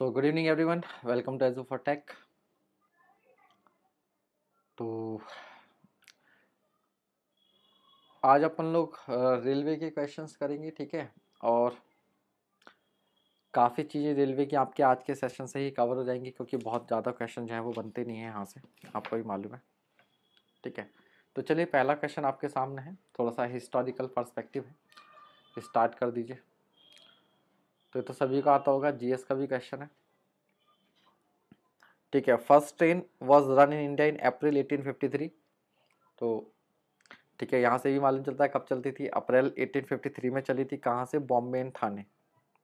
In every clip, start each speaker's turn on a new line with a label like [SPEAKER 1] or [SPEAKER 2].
[SPEAKER 1] So good evening one welcome to edu for tech तो आज अपन लोग रेलवे के क्वेश्चंस करेंगे ठीक है और काफ़ी चीज़ें रेलवे की आपके आज के सेशन से ही कवर हो जाएंगी क्योंकि बहुत ज़्यादा क्वेश्चन जो है वो बनते नहीं हैं यहाँ से आपको भी मालूम है ठीक है तो चलिए पहला क्वेश्चन आपके सामने है थोड़ा सा हिस्टोरिकल पर्सपेक्टिव है स्टार्ट कर दीजिए तो ये तो सभी का आता होगा जीएस का भी क्वेश्चन है ठीक है first train was run in India in April 1853 तो ठीक है यहाँ से भी मालूम चलता है कब चलती थी अप्रैल 1853 में चली थी कहाँ से बॉम्बे इन थाने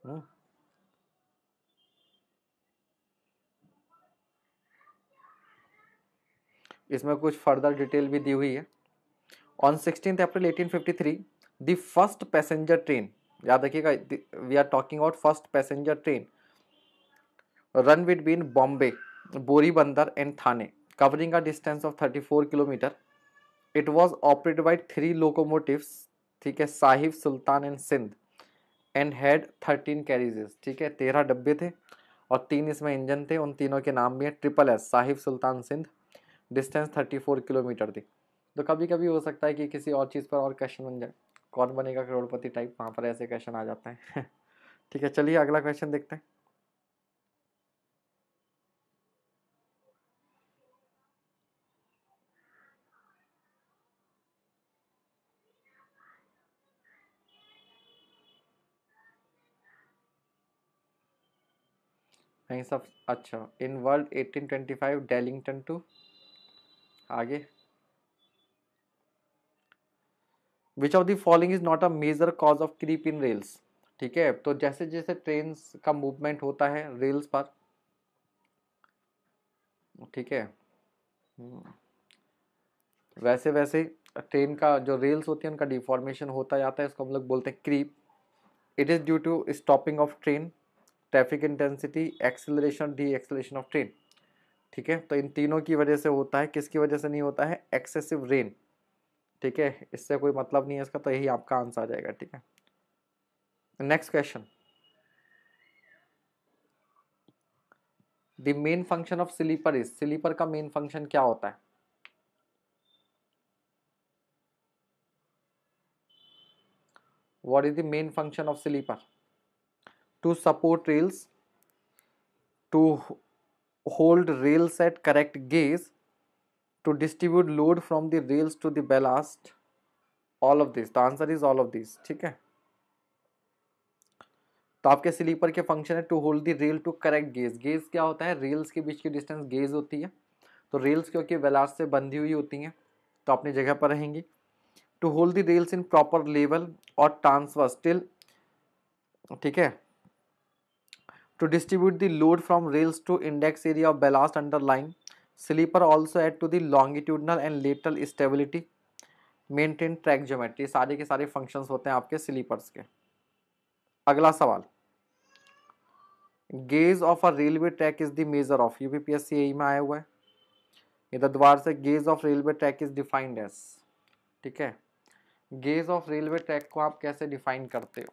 [SPEAKER 1] हम्म। इसमें कुछ फर्दर डिटेल भी दी हुई है on sixteen April 1853 the first passenger train याद रखिएगा we are talking about first passenger train run between Bombay Bori Bunder and Thane a distance of thirty four kilometre it was operated by three locomotives ठीक है Sahib Sultan and Sindh and had thirteen carriages ठीक है तेरह डब्बे थे और तीन इसमें इंजन थे उन तीनों के नाम भी हैं triple S Sahib Sultan Sindh distance thirty four kilometre थी तो कभी कभी हो सकता है कि किसी और चीज़ पर और क्वेश्चन बन जाए कौन बनेगा करोड़पति टाइप वहाँ पर ऐसे क्वेश्चन आ जाते हैं ठीक है चलिए अगला क्वेश्चन देखते हैं सब अच्छा इन वर्ल्ड 1825 डेलिंगटन टू आगे which of the following is not a major cause of creep in rails ठीक है तो जैसे जैसे ट्रेन का मूवमेंट होता है रेल्स पर ठीक है हम्म, वैसे वैसे ट्रेन का जो रेल्स होती है उनका डिफॉर्मेशन होता जाता है इसको हम लोग बोलते हैं creep it is due to stopping of train traffic intensity acceleration de acceleration of train ठीक है तो इन तीनों की वजह से होता है किसकी वजह से नहीं होता है एक्सेसिव रेन ठीक है इससे कोई मतलब नहीं है इसका तो यही आपका आंसर आ जाएगा ठीक है next question the main function of sleeper is sleeper का मेन फंक्शन क्या होता है what is the main function of sleeper to support rails to hold rails at correct gauge to distribute load from the rails to the ballast all of this the answer is all of this ठीक है तो आपके sleeper के function है to hold the rail to correct gauge gauge क्या होता है rails के बीच की डिस्टेंस गेज होती है तो रेल्स क्योंकि वेलास से बंधी हुई होती हैं तो अपनी जगह पर रहेंगी to hold the rails in proper level और ट्रांसफर स्टिल ठीक है to distribute the load from rails to index area of ballast under line sleeper also add to the longitudinal and lateral stability maintain track geometry सारे के सारे functions होते हैं आपके slippers के अगला सवाल gauge of a railway track is the measure of U P S C A में आया हुआ है इधर द्वार से gauge of railway track is defined as ठीक है गेज ऑफ रेलवे ट्रैक को आप कैसे डिफाइन करते हो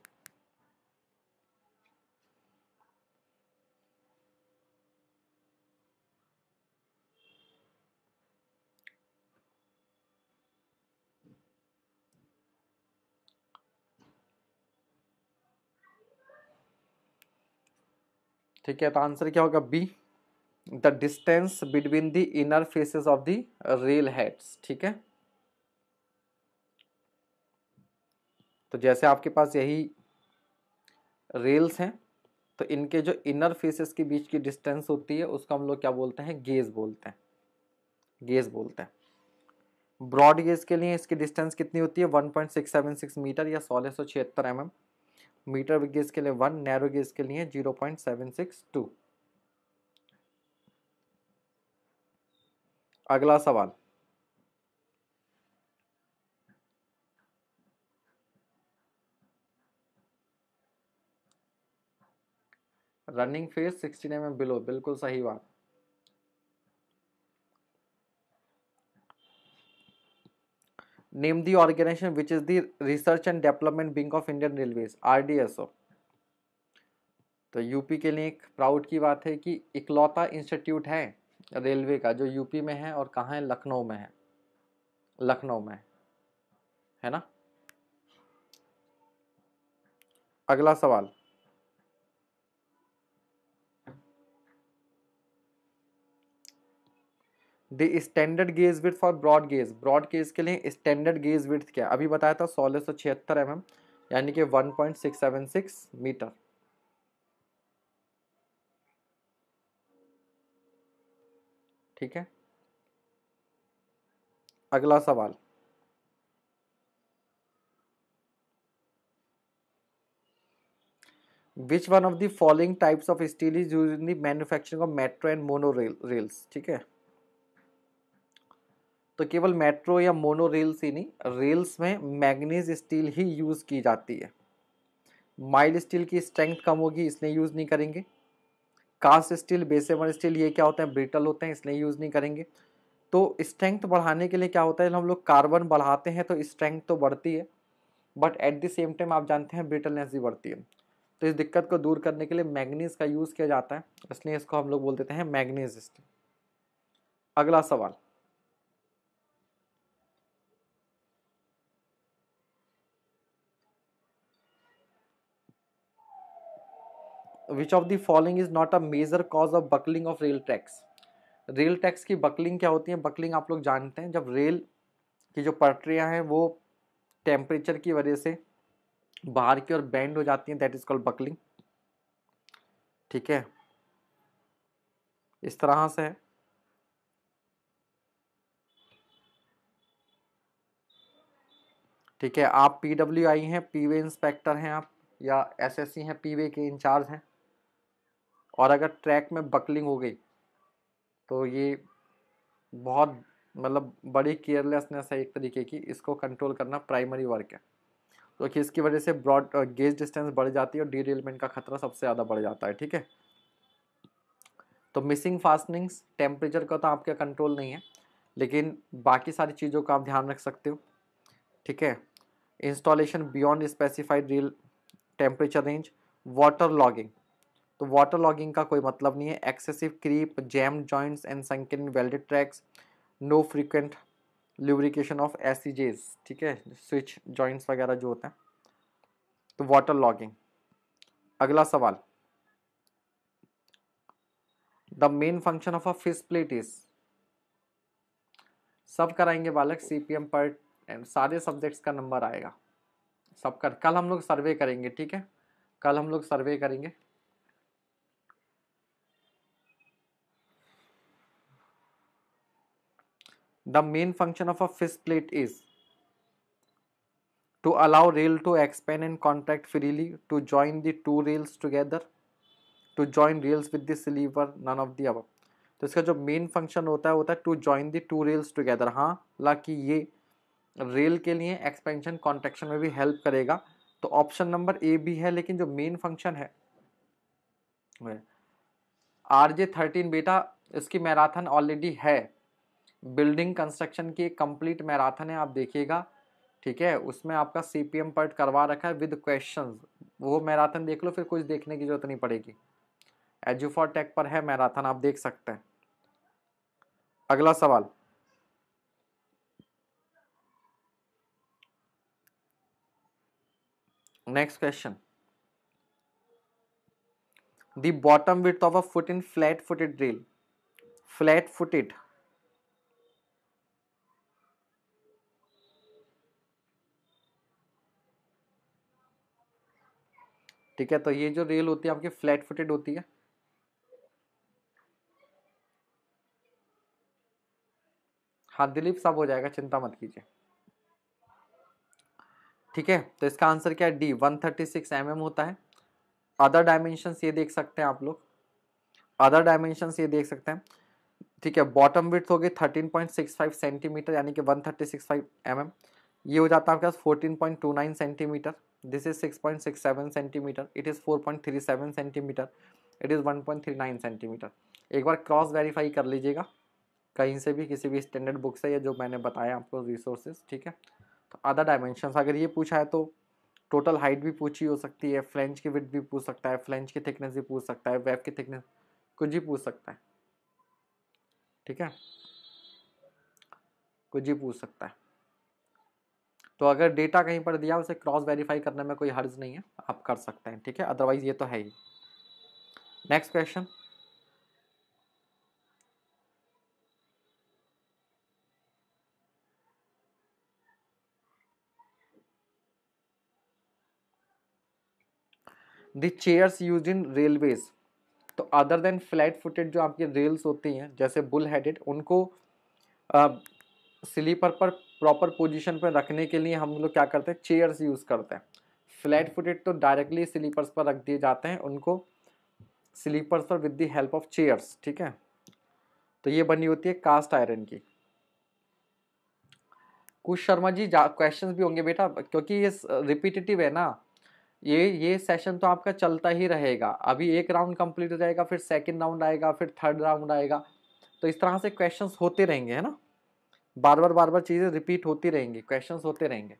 [SPEAKER 1] ठीक है तो आंसर क्या होगा B the distance between the inner faces of the rail heads ठीक है तो जैसे आपके पास यही रेल्स हैं तो इनके जो इनर फेसेस के बीच की डिस्टेंस होती है उसको हम लोग क्या बोलते हैं गेज बोलते हैं गेज बोलते हैं ब्रॉड गेज के लिए इसकी डिस्टेंस कितनी होती है 1.676 मीटर या सोलह सौ छिहत्तर एम मीटर गेज के लिए वन नैरो गेज के लिए zero point seven six two अगला सवाल running face sixteen M below बिल्कुल सही बात name the organization which is the research and development wing of indian railways rdso तो यूपी के लिए एक प्राउड की बात है कि इकलौता इंस्टीट्यूट है रेलवे का जो यूपी में है और कहाँ है लखनऊ में है लखनऊ में है, है ना अगला सवाल the standard gauge with for broad gauge broad gauge के लिए स्टैंडर्ड गेज विथ क्या अभी बताया था सोलह सौ छिहत्तर एम mm, एम यानी कि one point six seven six metre ठीक है अगला सवाल which one of the following types of steel is use in the manufacturing of metro and monorail rails ठीक है तो केवल मेट्रो या मोनो रेल्स ही नहीं रेल्स में मैग्नीज स्टील ही यूज़ की जाती है माइल्ड स्टील की स्ट्रेंथ कम होगी इसलिए यूज़ नहीं करेंगे कास्ट स्टील बेसेमर स्टील ये क्या होते हैं ब्रिटल होते हैं इसलिए यूज़ नहीं करेंगे तो स्ट्रेंथ बढ़ाने के लिए क्या होता है हम लोग कार्बन बढ़ाते हैं तो स्ट्रेंथ तो बढ़ती है but at the same time आप जानते हैं ब्रिटलनेस भी बढ़ती है तो इस दिक्कत को दूर करने के लिए मैग्नीज का यूज़ किया जाता है इसलिए इसको हम लोग बोल देते हैं मैग्नीज स्टील अगला सवाल which of the following is not a major cause of buckling of rail tracks rail tracks की बकलिंग क्या होती है बकलिंग आप लोग जानते हैं जब रेल की जो पटरियाँ हैं वो टेम्परेचर की वजह से बाहर की ओर बैंड हो जाती हैं दैट इज़ कॉल्ड बकलिंग ठीक है इस तरह से है ठीक है आप पी डब्ल्यू आई हैं पी वे इंस्पेक्टर हैं आप या एस एस सी हैं पी वे के इंचार्ज हैं और अगर ट्रैक में बकलिंग हो गई तो ये बहुत मतलब बड़ी केयरलेसनेस है एक तरीके की इसको कंट्रोल करना प्राइमरी वर्क है क्योंकि तो इसकी वजह से ब्रॉड गेज डिस्टेंस बढ़ जाती है और डीरेलमेंट का खतरा सबसे ज़्यादा बढ़ जाता है ठीक है तो मिसिंग फास्टनिंग्स टेम्परेचर का तो आपका कंट्रोल नहीं है लेकिन बाकी सारी चीज़ों का आप ध्यान रख सकते हो ठीक है installation beyond specified rail temperature range water logging तो वाटर लॉगिंग का कोई मतलब नहीं है excessive creep jam joints and sunken welded tracks no frequent lubrication of ACJs ठीक है स्विच जॉइंट्स वगैरह जो होते हैं तो वाटर लॉगिंग अगला सवाल the main function of a fish plate is सब कराएंगे बालक सी पी एम पर एंड सारे सब्जेक्ट्स का नंबर आएगा सब कर कल हम लोग सर्वे करेंगे ठीक है कल हम लोग सर्वे करेंगे The main function of a fist plate is to allow rail to expand and contract freely, to join the two rails together, to join rails with the sliver, none of the above. तो इसका जो main function होता है होता है to join the two rails together हाँ हालांकि ये रेल के लिए एक्सपेंशन कॉन्ट्रेक्शन में भी हेल्प करेगा तो ऑप्शन नंबर ए भी है लेकिन जो मेन फंक्शन है आर जे थर्टीन बेटा इसकी मैराथन ऑलरेडी है बिल्डिंग कंस्ट्रक्शन की एक कंप्लीट मैराथन है आप देखिएगा ठीक है उसमें आपका सी पी एम पार्ट करवा रखा है विद क्वेश्चन वो मैराथन देख लो फिर कुछ देखने की जरूरत नहीं पड़ेगी एजुफॉर टेक पर है मैराथन आप देख सकते हैं अगला सवाल next question the bottom of of a foot in flat footed flat flat footed ठीक है तो ये जो रेल होती है आपकी फ्लैट फुटेड होती है हाँ दिलीप सब हो जाएगा चिंता मत कीजिए ठीक है तो इसका आंसर क्या है डी 136 थर्टी mm होता है अदर डायमेंशन ये देख सकते हैं आप लोग अदर डायमेंशन ये देख सकते हैं ठीक है बॉटम विथ होगी फाइव सेंटीमीटर यानी कि 1365 थर्टी mm ये हो जाता है आपके पास 14.29 centimetre this is 6.67 centimetre it is 4.37 centimetre it is 1.39 centimetre एक बार क्रॉस वेरीफाई कर लीजिएगा कहीं से भी किसी भी स्टैंडर्ड बुक से या जो मैंने बताया आपको रिसोर्सेज ठीक है तो अदर डायमेंशंस अगर ये पूछा है तो टोटल हाइट भी पूछी हो सकती है फ्लेंच की विथ भी पूछ सकता है फ्लेंच की थिकनेस भी पूछ सकता है वेब की थिकनेस कुछ भी पूछ सकता है ठीक है कुछ भी पूछ सकता है तो अगर डेटा कहीं पर दिया उसे क्रॉस वेरीफाई करने में कोई हर्ज नहीं है आप कर सकते हैं ठीक है अदरवाइज ये तो है ही next question the chairs use in railways तो अदर देन फ्लैट फुटेड जो आपकी रेल्स होती हैं जैसे बुल हेडेड उनको स्लीपर पर प्रॉपर पोजीशन पर रखने के लिए हम लोग क्या करते हैं चेयर्स यूज़ करते हैं फ्लैट फुटेड तो डायरेक्टली स्लीपर्स पर रख दिए जाते हैं उनको स्लीपर्स पर with the help of chairs ठीक है तो ये बनी होती है कास्ट आयरन की कुछ शर्मा जी क्वेश्चन भी होंगे बेटा क्योंकि ये रिपीटेटिव है ना ये ये सेशन तो आपका चलता ही रहेगा अभी एक राउंड कंप्लीट हो जाएगा फिर सेकंड राउंड आएगा फिर थर्ड राउंड आएगा तो इस तरह से क्वेश्चंस होते रहेंगे है ना बार बार बार बार चीज़ें रिपीट होती रहेंगी क्वेश्चन होते रहेंगे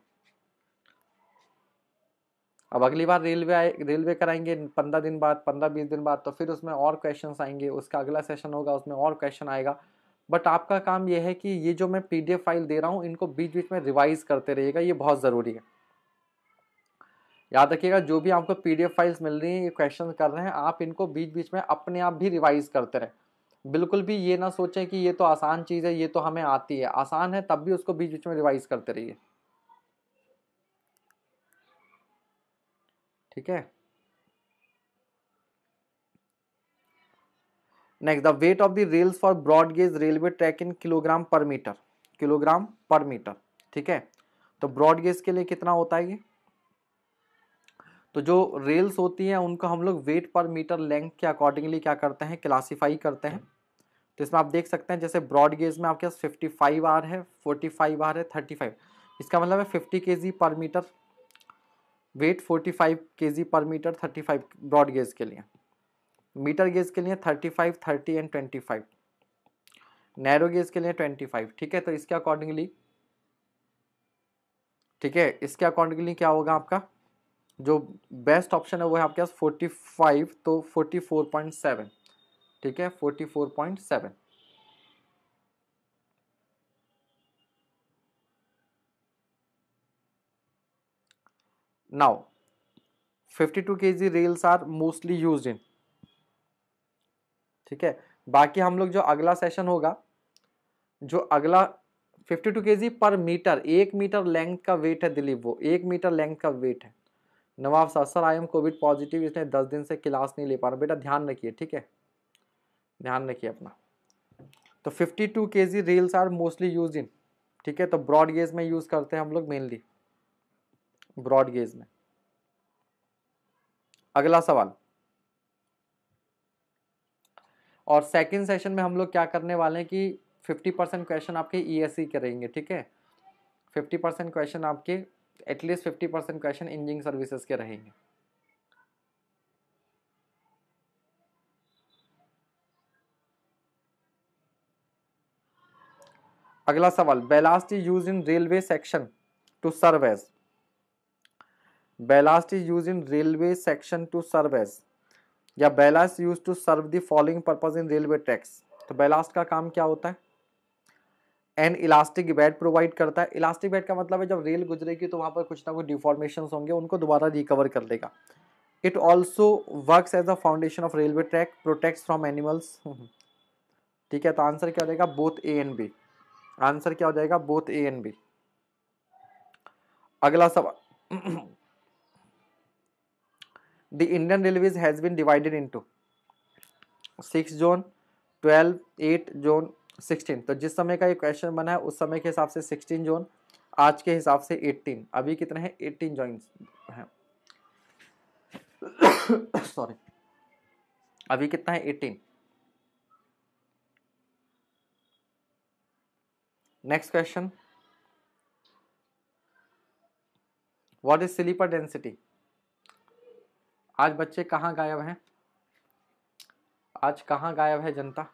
[SPEAKER 1] अब अगली बार रेलवे आए रेलवे कराएंगे पंद्रह दिन बाद पंद्रह बीस दिन बाद तो फिर उसमें और क्वेश्चन आएंगे उसका अगला सेशन होगा उसमें और क्वेश्चन आएगा बट आपका काम यह है कि ये जो मैं पीडीएफ फाइल दे रहा हूँ इनको बीच बीच में रिवाइज करते रहिएगा ये बहुत ज़रूरी है याद रखिएगा जो भी आपको पीडीएफ फाइल्स मिल रही हैं ये क्वेश्चन कर रहे हैं आप इनको बीच बीच में अपने आप भी रिवाइज करते रहें बिल्कुल भी ये ना सोचें कि ये तो आसान चीज़ है ये तो हमें आती है आसान है तब भी उसको बीच बीच में रिवाइज करते रहिए ठीक है next the weight of the rails for broad gauge railway track in kilogram per metre kilogram per metre ठीक है तो ब्रॉड गेज के लिए कितना होता है ये तो जो रेल्स होती हैं उनको हम लोग वेट पर मीटर लेंथ के अकॉर्डिंगली क्या करते हैं क्लासीफाई करते हैं तो इसमें आप देख सकते हैं जैसे ब्रॉड गेज में आपके पास फिफ्टी फाइव आर है फोर्टी फाइव आर है थर्टी फाइव इसका मतलब है फिफ्टी के G per metre weight forty five K G per metre thirty five broad gauge के लिए मीटर गेज के लिए thirty five thirty and twenty five narrow gauge के लिए ट्वेंटी फाइव ठीक है तो इसके अकॉर्डिंगली ठीक है इसके अकॉर्डिंगली क्या होगा आपका जो बेस्ट ऑप्शन है वो है आपके पास फोर्टी फाइव तो फोर्टी फोर पॉइंट सेवन ठीक है 44.7 now 52 KG rails are mostly use in ठीक है बाकी हम लोग जो अगला सेशन होगा जो अगला 52 जी पर मीटर एक मीटर लेंथ का वेट है दिलीप वो एक मीटर लेंथ का वेट है Nawab sir sir I am covid positive इसने दस दिन से क्लास नहीं ले पा रहा बेटा ध्यान रखिए ठीक है ध्यान रखिए अपना तो 52 two K G rails are mostly use in ठीक है तो ब्रॉड गेज में यूज़ करते हैं हम लोग मेनली ब्रॉड गेज में अगला सवाल और सेकंड सेशन में हम लोग क्या करने वाले हैं कि 50 परसेंट क्वेश्चन आपके ईएससी e के रहेंगे ठीक है 50 परसेंट क्वेश्चन आपके at least 50 percent question engineering services के रहेंगे अगला सवाल ballast is use in railway section to serves ballast is use in railway section to serves या ballast use to serve the following purpose in railway tracks तो ballast का काम क्या होता है एंड इलास्टिक बेड प्रोवाइड करता है elastic bed का मतलब है जब रेल गुजरेगी तो वहां पर कुछ ना कुछ डिफॉर्मेशन होंगे उनको दोबारा रिकवर कर देगा it also work as a foundation of railway track protect from animals ठीक है तो आंसर क्या हो जाएगा both A and B answer क्या हो जाएगा बोथ ए एंड बी अगला सवाल the Indian railways has been divided into six zone twelve eight zone sixteen तो जिस समय का ये क्वेश्चन बना है उस समय के हिसाब से सिक्सटीन जोन आज के हिसाब से एट्टीन अभी कितने हैं एट्टीन जॉइंट्स हैं सॉरी अभी कितना है eighteen next question what is sleeper density आज बच्चे कहाँ गायब हैं आज कहाँ गायब है जनता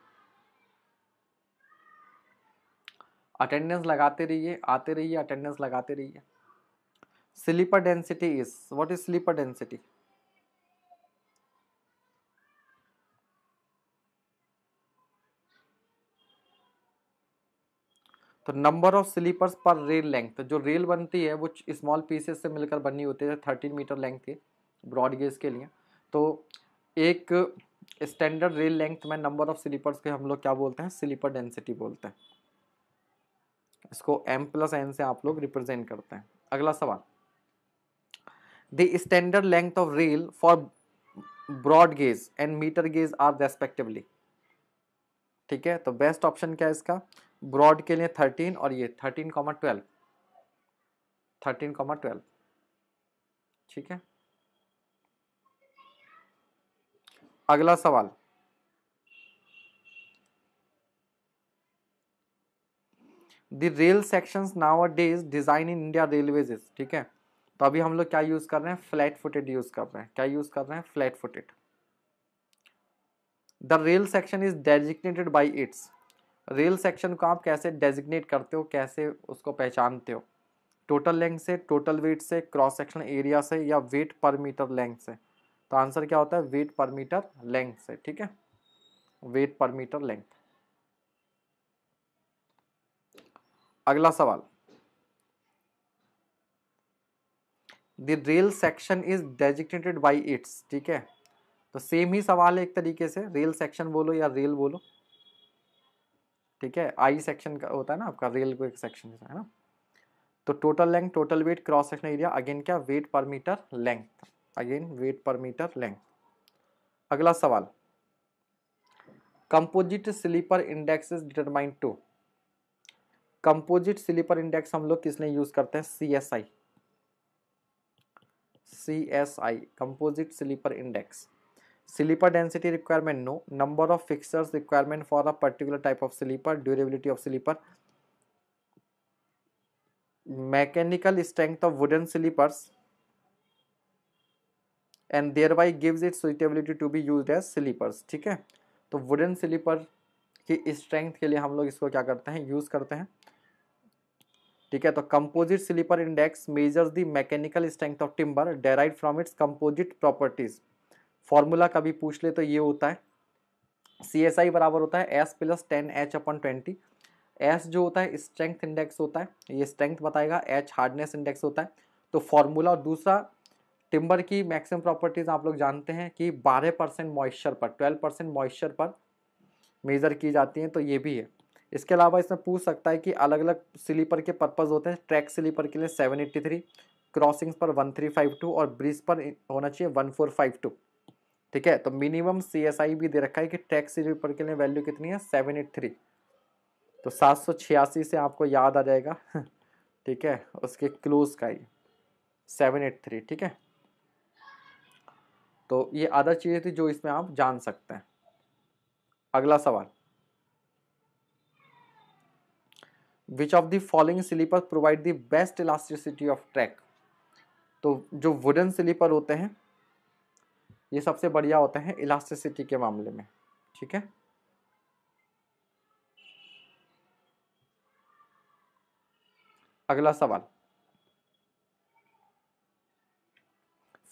[SPEAKER 1] अटेंडेंस लगाते रहिए आते रहिए अटेंडेंस लगाते रहिए sleeper density is what is sleeper density तो number of sleepers per rail length जो रेल बनती है वो स्मॉल पीसेस से मिलकर बनी होती है थर्टीन मीटर लेंथ के ब्रॉड गेज के लिए तो एक स्टैंडर्ड रेल लेंथ में नंबर ऑफ स्लीपर्स के हम लोग क्या बोलते हैं स्लीपर डेंसिटी बोलते हैं इसको एम प्लस एन से आप लोग रिप्रेजेंट करते हैं अगला सवाल the standard length of rail for broad gauge and metre gauge are respectively ठीक है तो बेस्ट ऑप्शन क्या है इसका ब्रॉड के लिए थर्टीन और ये thirteen comma twelve thirteen comma twelve ठीक है अगला सवाल the rail section nowadays design in India railway ठीक है तो अभी हम लोग क्या यूज कर रहे हैं फ्लैट फुटेड यूज कर रहे हैं क्या यूज कर रहे हैं flat footed the rail section is designated by its rail section को आप कैसे डेजिग्नेट करते हो कैसे उसको पहचानते हो टोटल लेंथ से टोटल वेट से क्रॉस सेक्शन एरिया से या वेट पर मीटर लेंथ से तो आंसर क्या होता है वेट पर मीटर लेंथ से ठीक है वेट पर मीटर लेंथ अगला सवाल the rail section is designated by its ठीक है तो सेम ही सवाल है एक तरीके से रेल सेक्शन बोलो या रेल बोलो ठीक है आई सेक्शन का होता है ना आपका रेल सेक्शन है ना तो total length total weight cross section area again क्या weight per metre length again weight per metre length अगला सवाल composite sleeper index is determined to composite sleeper index हम लोग किसने यूज करते हैं C S I C S I composite sleeper index sleeper density requirement no number of fixtures requirement for a particular type of sleeper durability of sleeper mechanical strength of wooden slippers and thereby gives it suitability to be use as sleepers ठीक है तो wooden sleeper की strength के लिए हम लोग इसको क्या करते हैं यूज करते हैं ठीक है तो composite sleeper index measures the mechanical strength of timber derived from its composite properties formula कभी पूछ ले तो ये होता है सी एस आई बराबर होता है S plus ten H upon twenty S जो होता है स्ट्रेंथ इंडेक्स होता है ये स्ट्रेंथ बताएगा एच हार्डनेस इंडेक्स होता है तो फॉर्मूला और दूसरा टिम्बर की मैक्सिमम प्रॉपर्टीज़ आप लोग जानते हैं कि 12 परसेंट मॉइस्चर पर 12 परसेंट मॉइस्चर पर मेज़र की जाती हैं तो ये भी है इसके अलावा इसमें पूछ सकता है कि अलग अलग स्लीपर के पर्पज़ होते हैं ट्रैक स्लीपर के लिए 783 क्रॉसिंग्स पर 1352 और ब्रिज पर होना चाहिए 1452 ठीक है तो मिनिमम सी एस आई भी दे रखा है कि टैक्स लिए वैल्यू कितनी है सेवन एट थ्री तो सात सौ छियासी से आपको याद आ जाएगा ठीक है उसके क्लोज का ही सेवन एट थ्री ठीक है तो ये अदर चीज़ें थी जो इसमें आप जान सकते हैं अगला सवाल which of the following sleeper provide the best elasticity of track तो जो वुडन स्लीपर होते हैं ये सबसे बढ़िया होते हैं इलास्टिसिटी के मामले में ठीक है अगला सवाल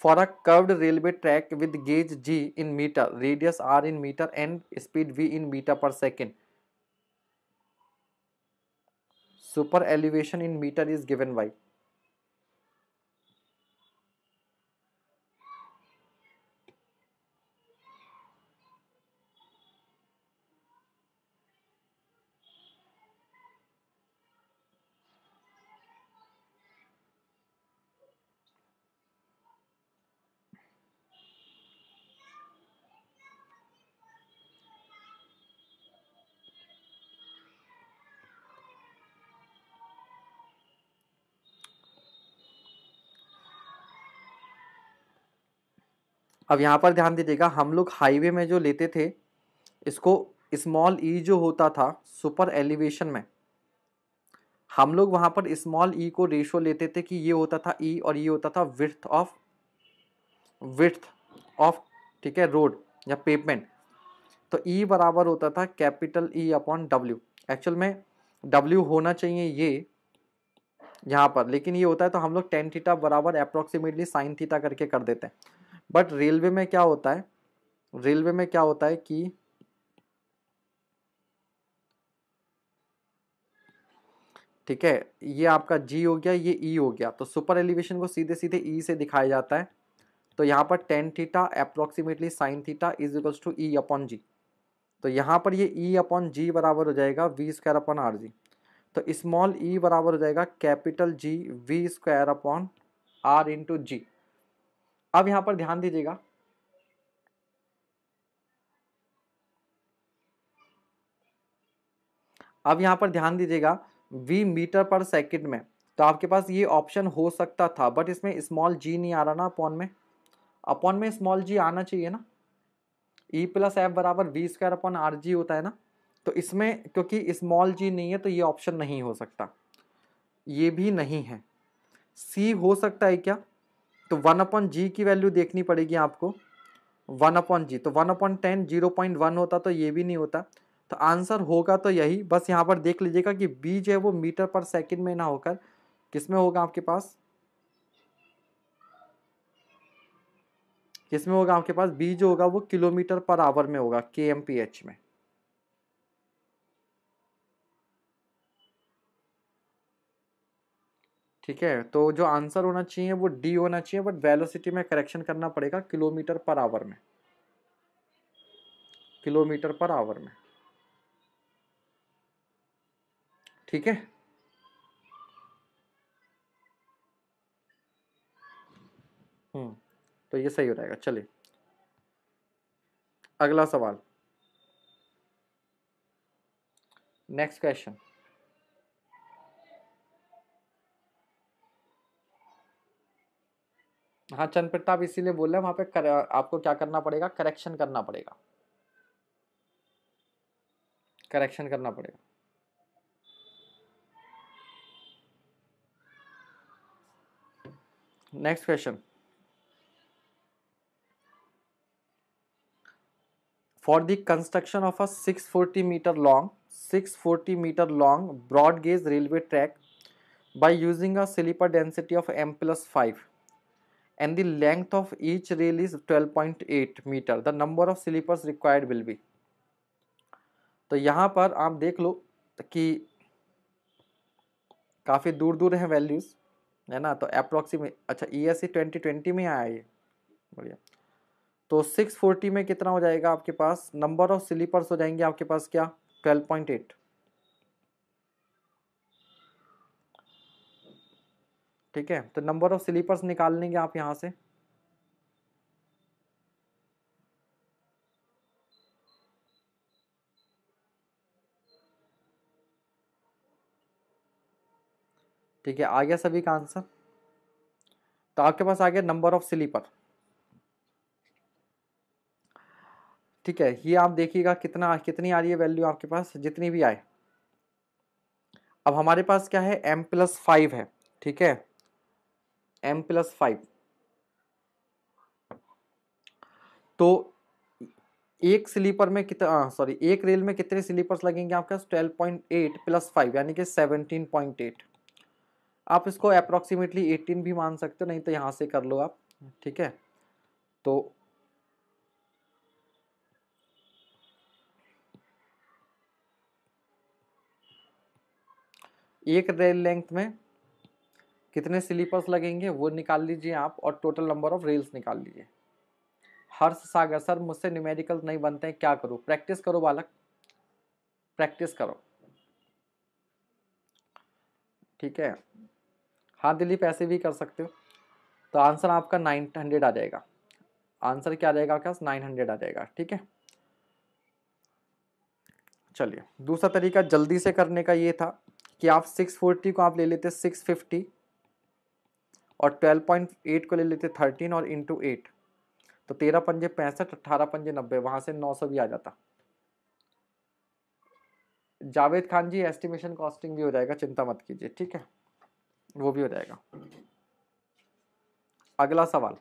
[SPEAKER 1] for a curved railway track with gauge G in metre radius R in metre and speed V in metre per second super elevation in metre is given by अब यहाँ पर ध्यान दीजिएगा हम लोग हाईवे में जो लेते थे इसको स्मॉल ई e जो होता था सुपर एलिवेशन में हम लोग वहाँ पर स्मॉल ई e को रेशो लेते थे कि ये होता था ई e और ये होता था विथ ऑफ विथ ऑफ ठीक है रोड या पेमेंट तो ई e बराबर होता था capital E upon W actual में डब्ल्यू होना चाहिए ये यहाँ पर लेकिन ये होता है तो हम लोग टेन थीटा बराबर अप्रोक्सीमेटली साइन थीटा करके कर देते हैं बट रेलवे में क्या होता है रेलवे में क्या होता है कि ठीक है ये आपका जी हो गया ये ई e हो गया तो सुपर एलिवेशन को सीधे सीधे ई e से दिखाया जाता है तो यहाँ पर tan theta approximately sine theta is equals to E upon G तो यहाँ पर ये ई अपॉन जी बराबर हो जाएगा V square upon R G तो स्मॉल ई e बराबर हो जाएगा capital G V square upon R into G अब यहां पर ध्यान दीजिएगा अब यहां पर ध्यान दीजिएगा वी मीटर पर सेकंड में तो आपके पास ये ऑप्शन हो सकता था बट इसमें स्मॉल जी नहीं आ रहा ना अपॉन में अपॉन में स्मॉल जी आना चाहिए ना ई प्लस एफ बराबर V square upon R G होता है ना तो इसमें क्योंकि स्मॉल जी नहीं है तो ये ऑप्शन नहीं हो सकता ये भी नहीं है सी हो सकता है क्या तो वन अपॉन जी की वैल्यू देखनी पड़ेगी आपको वन अपॉन जी तो one upon ten zero point one होता तो ये भी नहीं होता तो आंसर होगा तो यही बस यहाँ पर देख लीजिएगा कि बी जो है वो मीटर पर सेकेंड में ना होकर किस में होगा आपके पास किस में होगा आपके पास बी जो होगा वो किलोमीटर पर आवर में होगा के में ठीक है तो जो आंसर होना चाहिए वो डी होना चाहिए बट वेलोसिटी में करेक्शन करना पड़ेगा किलोमीटर पर आवर में किलोमीटर पर आवर में ठीक है हम्म तो ये सही हो जाएगा चलिए अगला सवाल नेक्स्ट क्वेश्चन हाँ चंद प्रताप इसीलिए बोल रहे हैं वहां पे कर, आपको क्या करना पड़ेगा करेक्शन करना पड़ेगा करेक्शन करना पड़ेगा next question for the construction of a 640 metre long 640 metre long broad gauge railway track by using a sleeper density of M plus five and the length of each rail is 12.8 meter the number of sleepers required will be तो यहाँ पर आप देख लो कि काफ़ी दूर दूर हैं वैल्यूज़ है ना तो अप्रोक्सीमेट अच्छा E S C twenty twenty में आया ये बढ़िया तो सिक्स फोर्टी में कितना हो जाएगा आपके पास नंबर ऑफ स्लीपर्स हो जाएंगे आपके पास क्या ट्वेल्व पॉइंट एट ठीक है तो नंबर ऑफ स्लीपर्स निकाल लेंगे आप यहां से ठीक है आ गया सभी का आंसर तो आपके पास आ गया नंबर ऑफ स्लीपर ठीक है ये आप देखिएगा कितना कितनी आ रही है वैल्यू आपके पास जितनी भी आए अब हमारे पास क्या है एम प्लस फाइव है ठीक है एम प्लस फाइव तो एक स्लीपर में कितना हाँ, सॉरी एक रेल में कितने स्लीपर्स लगेंगे आपके पास twelve point eight plus five यानी कि सेवनटीन पॉइंट एट आप इसको अप्रोक्सीमेटली एटीन भी मान सकते हो नहीं तो यहाँ से कर लो आप ठीक है तो एक रेल लेंथ में कितने सिलीपर्स लगेंगे वो निकाल लीजिए आप और टोटल नंबर ऑफ रील्स निकाल लीजिए हर्ष सागर सर मुझसे न्यूमेरिकल नहीं बनते हैं क्या करूँ प्रैक्टिस करो बालक प्रैक्टिस करो ठीक है हाँ दिलीप ऐसे भी कर सकते हो तो आंसर आपका नाइन हंड्रेड आ जाएगा आंसर क्या आ जाएगा आपका नाइन हंड्रेड आ जाएगा ठीक है चलिए दूसरा तरीका जल्दी से करने का ये था कि आप सिक्स फोर्टी को आप ले लेते सिक्स फिफ्टी और 12.8 को ले लेते 13 और इंटू एट तो तेरह पंजे पैंसठ अट्ठारह पंजे नब्बे वहां से 900 भी आ जाता जावेद खान जी एस्टिमेशन कॉस्टिंग भी हो जाएगा चिंता मत कीजिए ठीक है वो भी हो जाएगा अगला सवाल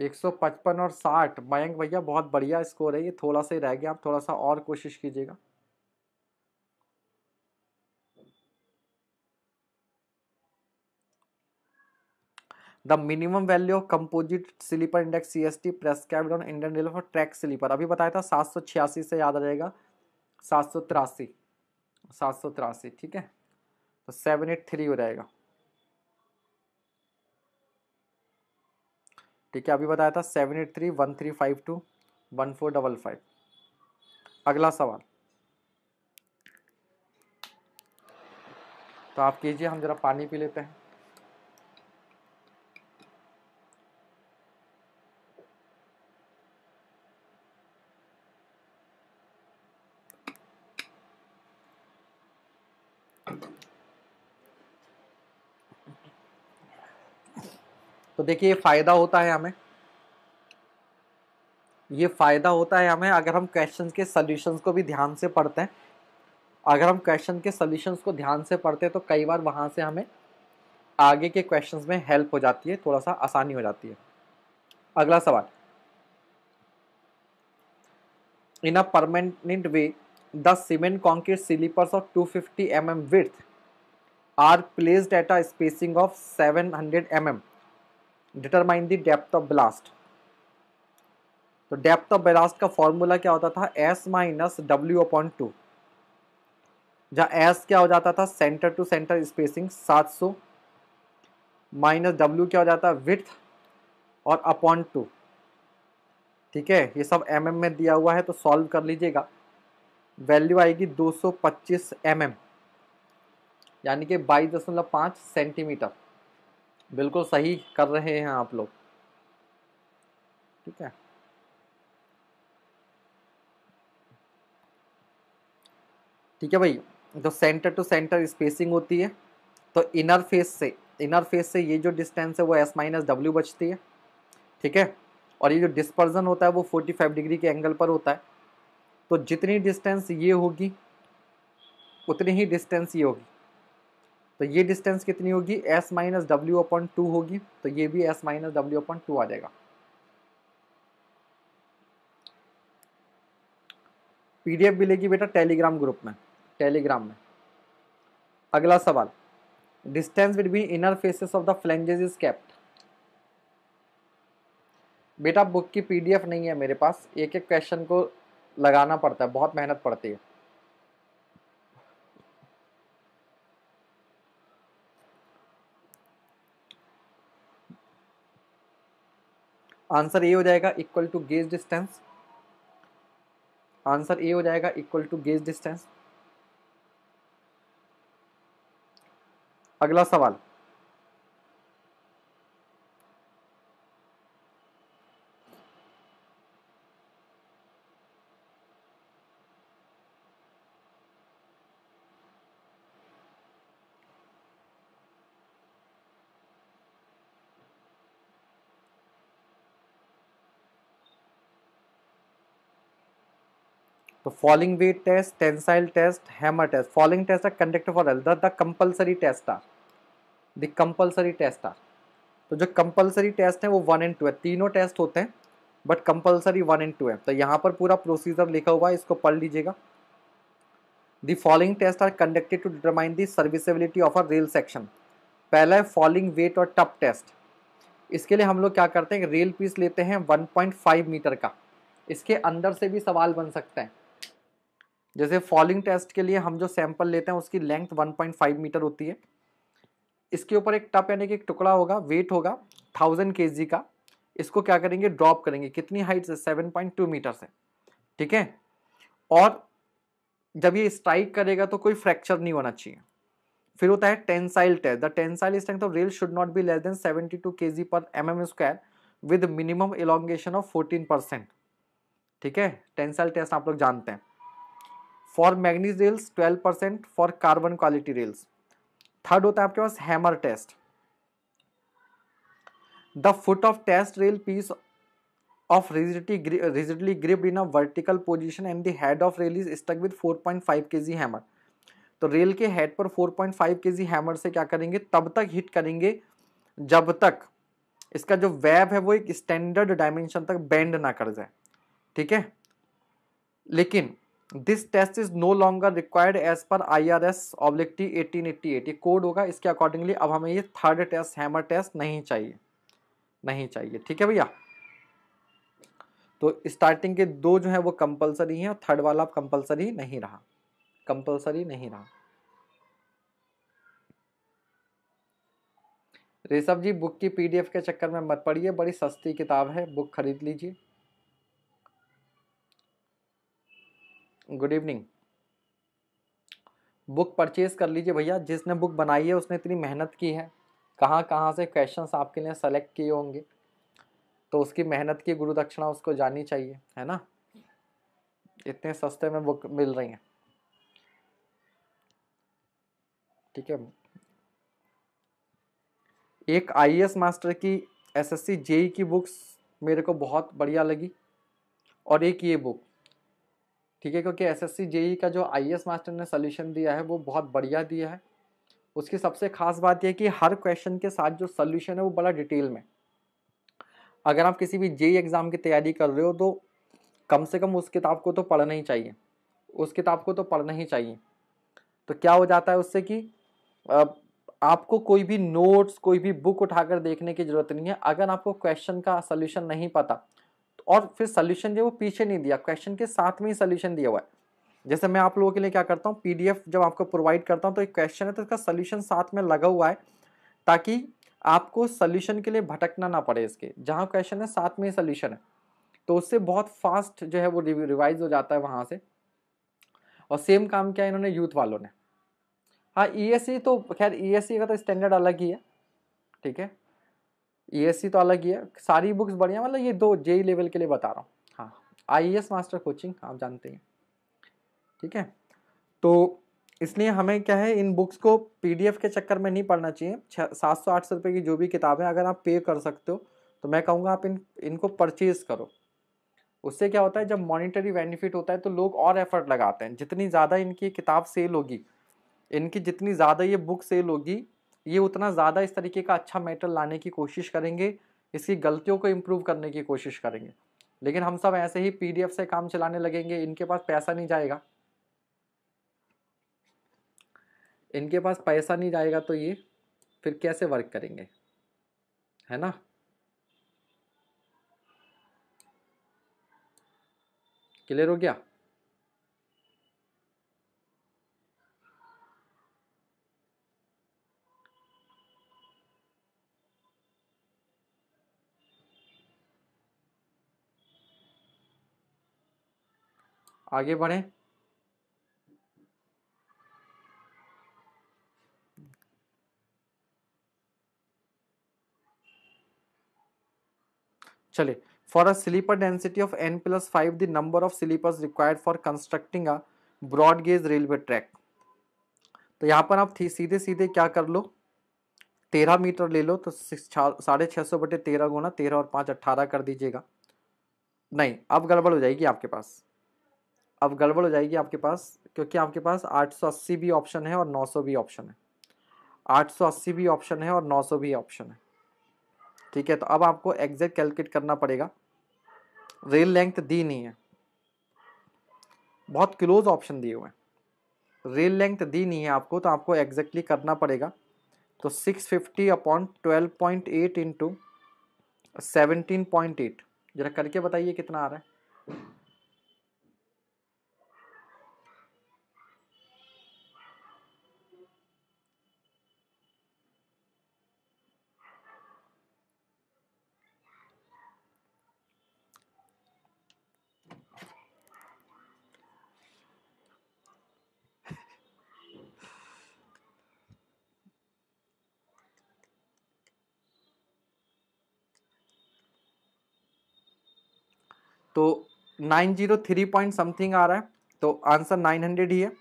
[SPEAKER 1] 155 और 60 मयंक भैया बहुत बढ़िया स्कोर है ये थोड़ा सा ही रह गया आप थोड़ा सा और कोशिश कीजिएगा the minimum value of composite sleeper index C S T prescribed on Indian railway for track sleeper अभी बताया था सात सौ छियासी से याद रहेगा सात सौ तिरासी सात सौ तिरासी ठीक है तो सेवन एट थ्री हो जाएगा ठीक है अभी बताया था seven eight three one three five two one four double five अगला सवाल तो आप कीजिए हम ज़रा पानी पी लेते हैं तो देखिए फ़ायदा होता है हमें ये फ़ायदा होता है हमें अगर हम क्वेश्चन के सोल्यूशन को भी ध्यान से पढ़ते हैं अगर हम क्वेश्चन के सोल्यूशन को ध्यान से पढ़ते हैं तो कई बार वहां से हमें आगे के क्वेश्चन में हेल्प हो जाती है थोड़ा सा आसानी हो जाती है अगला सवाल in a permanent way the cement concrete sleepers of 250 fifty M M width are placed at a spacing of 700 hundred mm. Determine the depth of ballast तो डेप्थ ऑफ ब्लास्ट का फॉर्मूला क्या होता था S minus W upon two जहाँ S क्या हो जाता था centre to centre spacing 700 minus W क्या हो जाता है विथ और अपॉन टू ठीक है ये सब एम mm में दिया हुआ है तो सॉल्व कर लीजिएगा वैल्यू आएगी 225 सौ mm, यानी कि बाईस दशमलव सेंटीमीटर बिल्कुल सही कर रहे हैं आप लोग ठीक है ठीक है भाई जो सेंटर टू सेंटर स्पेसिंग होती है तो इनर फेस से इनर फेस से ये जो डिस्टेंस है वो एस माइनस डब्ल्यू बचती है ठीक है और ये जो डिस्पर्जन होता है वो 45 डिग्री के एंगल पर होता है तो जितनी डिस्टेंस ये होगी उतनी ही डिस्टेंस ये होगी तो ये डिस्टेंस कितनी होगी S minus W upon two होगी तो ये भी S minus W upon two आ जाएगा पीडीएफ मिलेगी बेटा टेलीग्राम ग्रुप में टेलीग्राम में अगला सवाल distance between inner faces of the flanges is kept बेटा बुक की पीडीएफ नहीं है मेरे पास एक एक क्वेश्चन को लगाना पड़ता है बहुत मेहनत पड़ती है आंसर ए हो जाएगा equal to gauge distance answer A हो जाएगा इक्वल टू गेज डिस्टेंस अगला सवाल falling weight test tensile test hammer test falling test are conducted for all. The, the compulsory test are. The compulsory test are. तो जो compulsory test है वो one and two है तीनों test होते हैं but compulsory one and two है तो यहाँ पर पूरा प्रोसीजर लिखा हुआ है इसको पढ़ लीजिएगा the following test are conducted to determine the serviceability of a rail section पहला है फॉलिंग वेट और टप टेस्ट इसके लिए हम लोग क्या करते हैं रेल पीस लेते हैं 1.5 मीटर का इसके अंदर से भी सवाल बन सकते हैं जैसे फॉलिंग टेस्ट के लिए हम जो सैंपल लेते हैं उसकी लेंथ 1.5 मीटर होती है इसके ऊपर एक टप यानी कि एक टुकड़ा होगा वेट होगा थाउजेंड के का इसको क्या करेंगे ड्रॉप करेंगे कितनी हाइट से सेवन पॉइंट टू मीटर से ठीक है और जब ये स्ट्राइक करेगा तो कोई फ्रैक्चर नहीं होना चाहिए फिर होता है tensile test the tensile strength of तो rail should not be less than seventy two K G per M M square with minimum elongation of fourteen percent ठीक है टेंसाइल टेस्ट आप लोग जानते हैं for manganese rails twelve percent for carbon quality rails third होता है आपके पास hammer test the foot of test rail piece of rigidly rigidly gripped in a vertical position and the head of rail is struck with 4.5 G hammer तो rail के head पर 4.5 G hammer से क्या करेंगे तब तक हिट करेंगे जब तक इसका जो वेब है वो एक स्टैंडर्ड डायमेंशन तक बेंड ना कर जाए ठीक है लेकिन this test is no longer required as per I R S ऑब्लिक्टी एटीन एट्टी एट ये कोड होगा इसके अकॉर्डिंगली अब हमें ये थर्ड टेस्ट हैमर टेस्ट नहीं चाहिए नहीं चाहिए ठीक है भैया तो स्टार्टिंग के दो जो है वो कंपल्सरी हैं और थर्ड वाला कंपल्सरी नहीं रहा कंपल्सरी नहीं रहा रेशभ जी बुक की पीडीएफ के चक्कर में मत पड़िए बड़ी सस्ती किताब है बुक खरीद लीजिए गुड इवनिंग बुक परचेज़ कर लीजिए भैया जिसने बुक बनाई है उसने इतनी मेहनत की है कहाँ कहाँ से क्वेश्चंस आपके लिए सेलेक्ट किए होंगे तो उसकी मेहनत की गुरु दक्षिणा उसको जानी चाहिए है ना इतने सस्ते में बुक मिल रही हैं ठीक है एक आईएएस मास्टर की एसएससी जेई e की बुक्स मेरे को बहुत बढ़िया लगी और एक ये बुक ठीक है क्योंकि एस एस e का जो आई मास्टर e ने सोल्यूशन दिया है वो बहुत बढ़िया दिया है उसकी सबसे खास बात यह कि हर क्वेश्चन के साथ जो सोल्यूशन है वो बड़ा डिटेल में अगर आप किसी भी जेई एग्ज़ाम e की तैयारी कर रहे हो तो कम से कम उस किताब को तो पढ़ना ही चाहिए उस किताब को तो पढ़ना ही चाहिए तो क्या हो जाता है उससे कि आपको कोई भी नोट्स कोई भी बुक उठाकर देखने की ज़रूरत नहीं है अगर आपको क्वेश्चन का सोल्यूशन नहीं पता और फिर सल्यूशन जो वो पीछे नहीं दिया क्वेश्चन के साथ में ही सल्यूशन दिया हुआ है जैसे मैं आप लोगों के लिए क्या करता हूँ पीडीएफ जब आपको प्रोवाइड करता हूँ तो एक क्वेश्चन है तो उसका सल्यूशन साथ में लगा हुआ है ताकि आपको सल्यूशन के लिए भटकना ना पड़े इसके जहाँ क्वेश्चन है साथ में ही सल्यूशन है तो उससे बहुत फास्ट जो है वो रिवाइज हो जाता है वहाँ से और सेम काम किया इन्होंने यूथ वालों ने हाँ ई e e तो खैर ई e का तो स्टैंडर्ड अलग ही है ठीक है ई e तो अलग ही है सारी बुक्स बढ़िया मतलब ये दो जे लेवल e के लिए बता रहा हूँ हाँ आई मास्टर कोचिंग आप जानते हैं ठीक है तो इसलिए हमें क्या है इन बुक्स को पीडीएफ के चक्कर में नहीं पढ़ना चाहिए छः सात सौ आठ सौ रुपये की जो भी किताबें अगर आप पे कर सकते हो तो मैं कहूँगा आप इन इनको परचेज़ करो उससे क्या होता है जब मॉनिटरी बेनिफिट होता है तो लोग और एफर्ट लगाते हैं जितनी ज़्यादा इनकी किताब सेल होगी इनकी जितनी ज़्यादा ये बुक सेल होगी ये उतना ज़्यादा इस तरीके का अच्छा मेटल लाने की कोशिश करेंगे इसकी गलतियों को इम्प्रूव करने की कोशिश करेंगे लेकिन हम सब ऐसे ही पीडीएफ से काम चलाने लगेंगे इनके पास पैसा नहीं जाएगा इनके पास पैसा नहीं जाएगा तो ये फिर कैसे वर्क करेंगे है ना क्लियर हो गया आगे बढ़े चले for a sleeper density of N plus five the number of sleepers required for constructing a broad gauge railway track तो यहाँ पर आप सीधे सीधे क्या कर लो तेरह मीटर ले लो तो साढ़े छह सौ बटे तेरह गुना तेरह और पांच अट्ठारह कर दीजिएगा नहीं अब गड़बड़ हो जाएगी आपके पास अब गड़बड़ हो जाएगी आपके पास क्योंकि आपके पास 880 भी ऑप्शन है और 900 भी ऑप्शन है 880 भी ऑप्शन है और 900 भी ऑप्शन है ठीक है तो अब आपको एग्जैक्ट कैलकुलेट करना पड़ेगा रेल लेंथ दी नहीं है बहुत क्लोज ऑप्शन दिए हुए हैं रेल लेंथ दी नहीं है आपको तो आपको एग्जैक्टली करना पड़ेगा तो 650 fifty upon twelve point eight into seventeen point eight जरा करके बताइए कितना आ रहा है तो nine zero three point something आ रहा है तो आंसर नाइन हंड्रेड ही है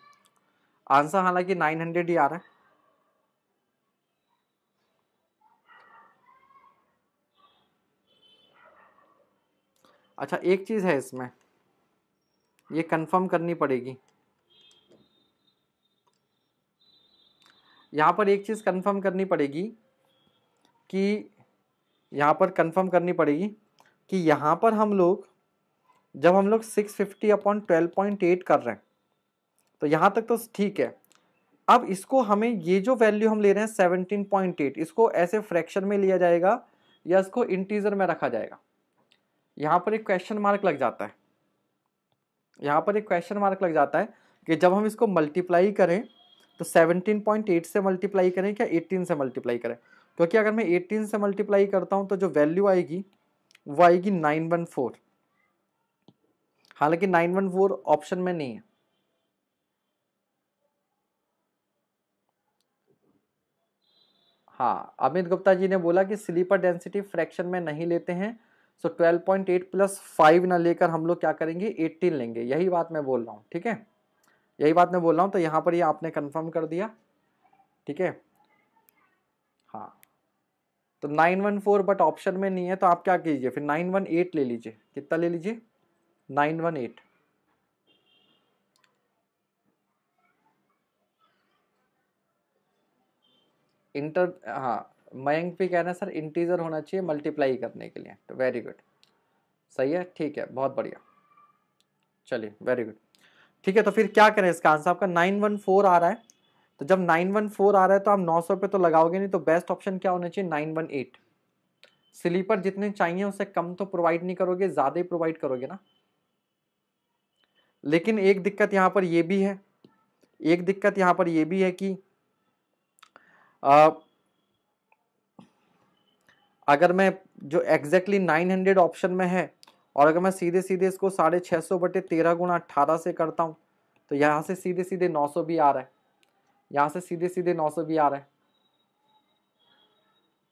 [SPEAKER 1] आंसर हालांकि नाइन हंड्रेड ही आ रहा है अच्छा एक चीज़ है इसमें ये कंफर्म करनी पड़ेगी यहाँ पर एक चीज़ कंफर्म करनी पड़ेगी कि यहाँ पर कंफर्म करनी पड़ेगी कि यहाँ पर हम लोग जब हम लोग 650 फिफ्टी अपॉन ट्वेल्व कर रहे हैं तो यहाँ तक तो ठीक है अब इसको हमें ये जो वैल्यू हम ले रहे हैं 17.8 इसको ऐसे फ्रैक्शन में लिया जाएगा या इसको इंटीजर में रखा जाएगा यहाँ पर एक क्वेश्चन मार्क लग जाता है यहाँ पर एक क्वेश्चन मार्क लग जाता है कि जब हम इसको मल्टीप्लाई करें तो 17.8 से मल्टीप्लाई करें क्या 18 से मल्टीप्लाई करें क्योंकि अगर मैं 18 से मल्टीप्लाई करता हूँ तो जो वैल्यू आएगी वो आएगी 914 हालांकि 914 ऑप्शन में नहीं है हाँ अमित गुप्ता जी ने बोला कि स्लीपर डेंसिटी फ्रैक्शन में नहीं लेते हैं सो पॉइंट 12.8 प्लस फाइव ना लेकर हम लोग क्या करेंगे 18 लेंगे यही बात मैं बोल रहा हूँ ठीक है यही बात मैं बोल रहा हूँ तो यहाँ पर ये यह आपने कंफर्म कर दिया ठीक है हाँ तो 914 बट ऑप्शन में नहीं है तो आप क्या कीजिए फिर 918 ले लीजिए कितना ले लीजिए एट इंटर हाँ मयंक भी कह रहे हैं सर इंटीजर होना चाहिए मल्टीप्लाई करने के लिए तो वेरी गुड सही है ठीक है बहुत बढ़िया चलिए वेरी गुड ठीक है तो फिर क्या करें इसका आंसर आपका नाइन वन फोर आ रहा है तो जब नाइन वन फोर आ रहा है तो आप नौ सौ पे तो लगाओगे नहीं तो बेस्ट ऑप्शन क्या होना चाहिए नाइन वन एट स्लीपर जितने चाहिए उससे कम तो प्रोवाइड नहीं करोगे ज़्यादा ही प्रोवाइड करोगे ना लेकिन एक दिक्कत यहाँ पर यह भी है एक दिक्कत यहाँ पर यह भी है कि आ, अगर मैं जो एग्जैक्टली नाइन हंड्रेड ऑप्शन में है और अगर मैं सीधे सीधे इसको साढ़े छः सौ बटे तेरह गुणा अट्ठारह से करता हूँ तो यहाँ से सीधे सीधे नौ सौ भी आ रहा है यहाँ से सीधे सीधे नौ सौ भी आ रहा है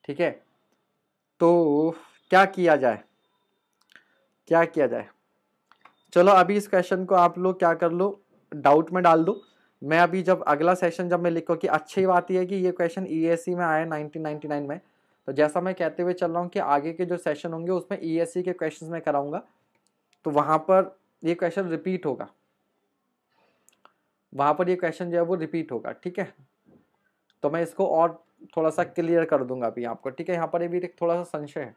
[SPEAKER 1] ठीक है तो क्या किया जाए क्या किया जाए चलो अभी इस क्वेश्चन को आप लोग क्या कर लो डाउट में डाल दो मैं अभी जब अगला सेशन जब मैं लिखा कि अच्छी बात यह है कि ये क्वेश्चन ई e में आया नाइनटीन में तो जैसा मैं कहते हुए चल रहा हूँ कि आगे के जो सेशन होंगे उसमें ई e के क्वेश्चन में कराऊंगा तो वहाँ पर ये क्वेश्चन रिपीट होगा वहाँ पर ये क्वेश्चन जो है वो रिपीट होगा ठीक है तो मैं इसको और थोड़ा सा क्लियर कर दूंगा अभी आपको ठीक है यहाँ पर भी एक थोड़ा सा संशय है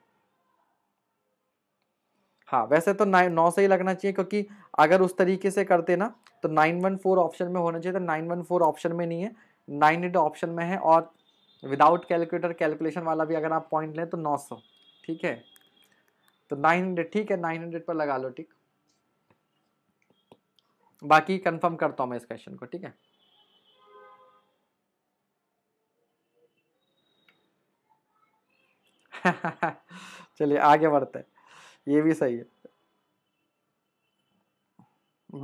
[SPEAKER 1] हाँ वैसे तो नाइन नौ से ही लगना चाहिए क्योंकि अगर उस तरीके से करते ना तो नाइन वन फोर ऑप्शन में होना चाहिए तो नाइन वन फोर ऑप्शन में नहीं है नाइन एट ऑप्शन में है और विदाउट कैलकुलेटर कैलकुलेशन वाला भी अगर आप पॉइंट लें तो नौ सौ ठीक है तो नाइन हंड्रेड ठीक है नाइन हंड्रेड पर लगा लो ठीक बाकी कन्फर्म करता हूँ मैं इस क्वेश्चन को ठीक है चलिए आगे बढ़ते हैं ये भी सही है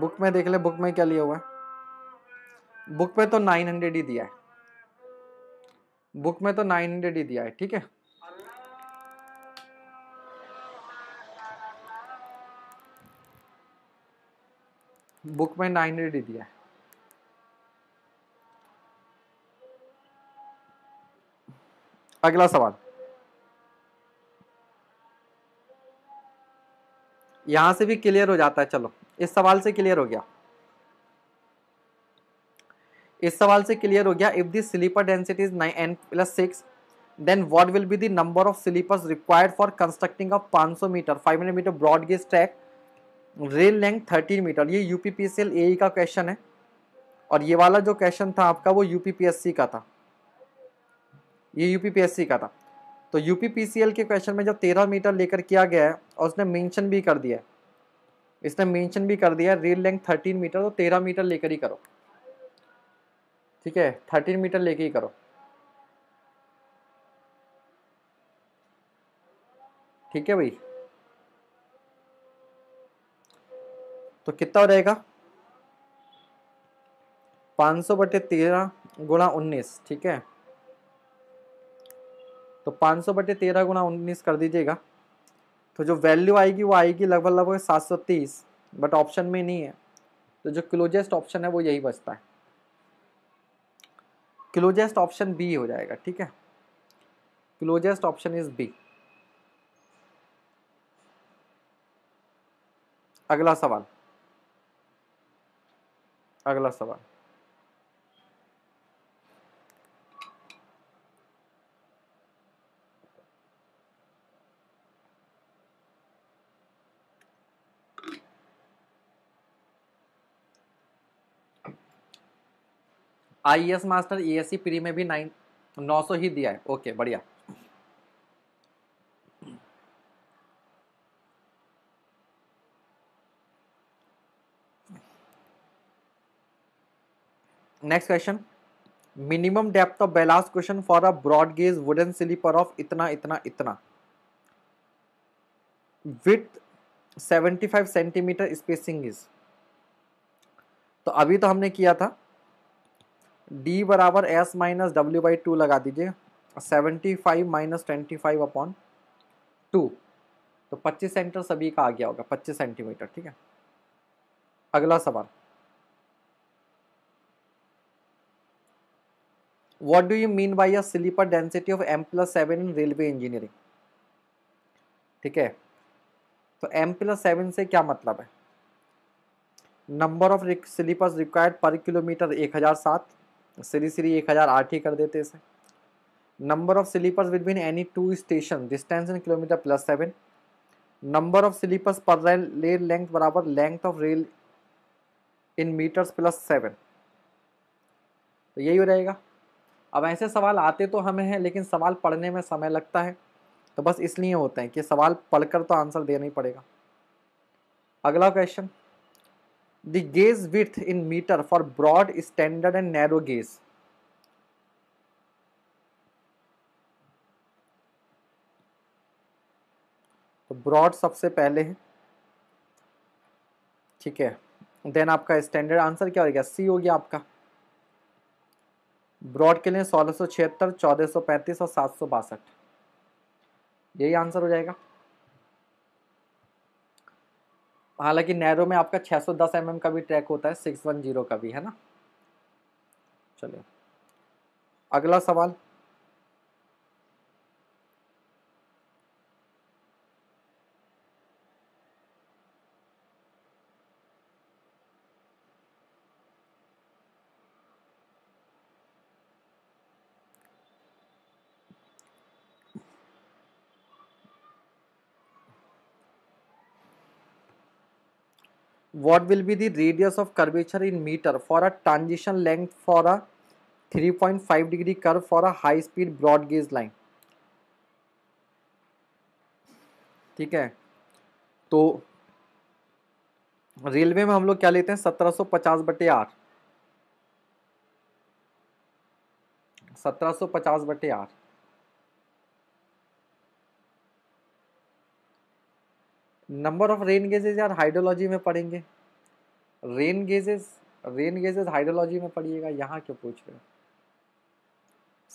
[SPEAKER 1] बुक में देख ले बुक में क्या लिया हुआ है बुक में तो नाइन हंड्रेड ही दिया है बुक में तो नाइन हंड्रेड ही दिया है ठीक है बुक में नाइन हंड्रेड ही दिया है अगला सवाल यहां से भी क्लियर हो जाता है चलो इस सवाल से क्लियर हो गया इस सवाल से क्लियर हो गया if the sleeper density N plus six then what will be the number of sleepers required for constructing पांच 500 metre 500 metre broad gauge track rail length 13 metre ये यू ए e का क्वेश्चन है और ये वाला जो क्वेश्चन था आपका वो यूपीपीएससी का था ये यूपीपीएससी का था तो यूपीपीसीएल के क्वेश्चन में जब तेरह मीटर लेकर किया गया है और उसने मेंशन भी कर दिया इसने मेंशन भी कर दिया रेल लेंथ थर्टीन मीटर तो तेरह मीटर लेकर ही करो ठीक है थर्टीन मीटर लेकर ही करो ठीक है भाई तो कितना हो जाएगा पाँच सौ बटे तेरह गुणा उन्नीस ठीक है तो 500 सौ बटे तेरह गुना उन्नीस कर दीजिएगा तो जो वैल्यू आएगी वो आएगी लगभग लगभग सात सौ तीस बट ऑप्शन में नहीं है तो जो क्लोजेस्ट ऑप्शन है वो यही बचता है क्लोजेस्ट ऑप्शन बी हो जाएगा ठीक है क्लोजेस्ट ऑप्शन इज बी अगला सवाल अगला सवाल I master E S pre में भी नाइन नौ सौ ही दिया है ओके बढ़िया next question minimum depth of ballast question for a broad gauge wooden sleeper of इतना इतना इतना विथ 75 सेंटीमीटर स्पेसिंग इज तो अभी तो हमने किया था डी बराबर S minus W by two लगा दीजिए seventy five minus twenty five upon two तो पच्चीस सेंटर सभी का आ गया होगा पच्चीस सेंटीमीटर ठीक है अगला सवाल what do you mean by a sleeper density of m plus seven in railway engineering ठीक है तो m प्लस सेवन से क्या मतलब है number of sleepers required per kilometre एक हज़ार सात श्री श्री एक हज़ार आठ ही कर देते इसे number of sleepers between any two station distance in kilometre plus seven number of sleepers per rail rail length बराबर length of rail in metres plus seven तो यही हो जाएगा अब ऐसे सवाल आते तो हमें हैं लेकिन सवाल पढ़ने में समय लगता है तो बस इसलिए होते हैं कि सवाल पढ़कर तो आंसर देना ही पड़ेगा अगला question the gaze width in meter for broad, standard and narrow gaze. तो ब्रॉड सबसे पहले है ठीक है देन आपका स्टैंडर्ड आंसर क्या हो गया सी हो गया आपका ब्रॉड के लिए सोलह सौ छिहत्तर चौदह सौ पैंतीस और सात सौ बासठ यही आंसर हो जाएगा हालांकि नैरो में आपका 610 सौ mm का भी ट्रैक होता है 610 का भी है ना चलिए अगला सवाल what will be the radius of curvature in meter for a transition length for a 3.5 degree curve for a high speed broad gauge line ठीक है तो रेलवे में हम लोग क्या लेते हैं 1750 बटे आर 1750 बटे R number of rain gauges यार हाइड्रोलॉजी में पढ़ेंगे rain gauges rain gauges hydrology में पढ़िएगा यहाँ क्यों पूछ रहे हो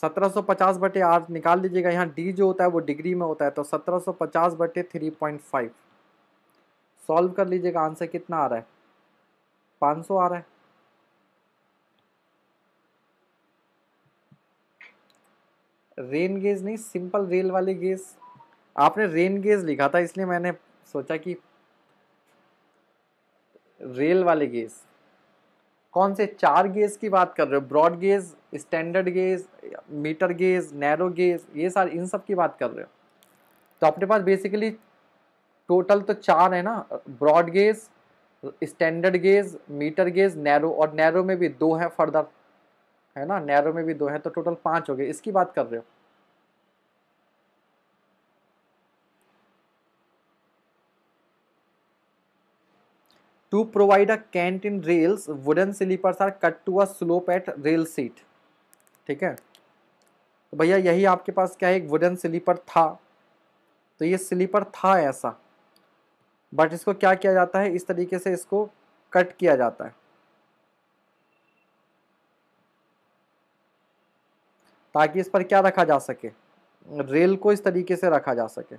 [SPEAKER 1] 1750 बटे आठ निकाल लीजिएगा यहाँ डी जो होता है वो डिग्री में होता है तो 1750 बटे 3.5 सॉल्व कर लीजिएगा आंसर कितना आ रहा है 500 आ रहा है रेन गेज नहीं सिंपल रेल वाली गेज आपने रेन गेज लिखा था इसलिए मैंने सोचा कि रेल वाले गेज कौन से चार गेज की बात कर रहे हो broad gauge standard gauge metre gauge narrow gauge ये सारे इन सब की बात कर रहे हो तो अपने पास बेसिकली टोटल तो चार है ना broad gauge standard gauge metre gauge narrow और नैरो में भी दो है फर्दर है ना नैरो में भी दो है तो टोटल पांच हो गए इसकी बात कर रहे हो To provide a cant in rails, wooden sleepers are cut to a slope at rail seat. ठीक है तो भैया यही आपके पास क्या है एक वुडन स्लीपर था तो ये स्लीपर था ऐसा बट इसको क्या किया जाता है इस तरीके से इसको कट किया जाता है ताकि इस पर क्या रखा जा सके रेल को इस तरीके से रखा जा सके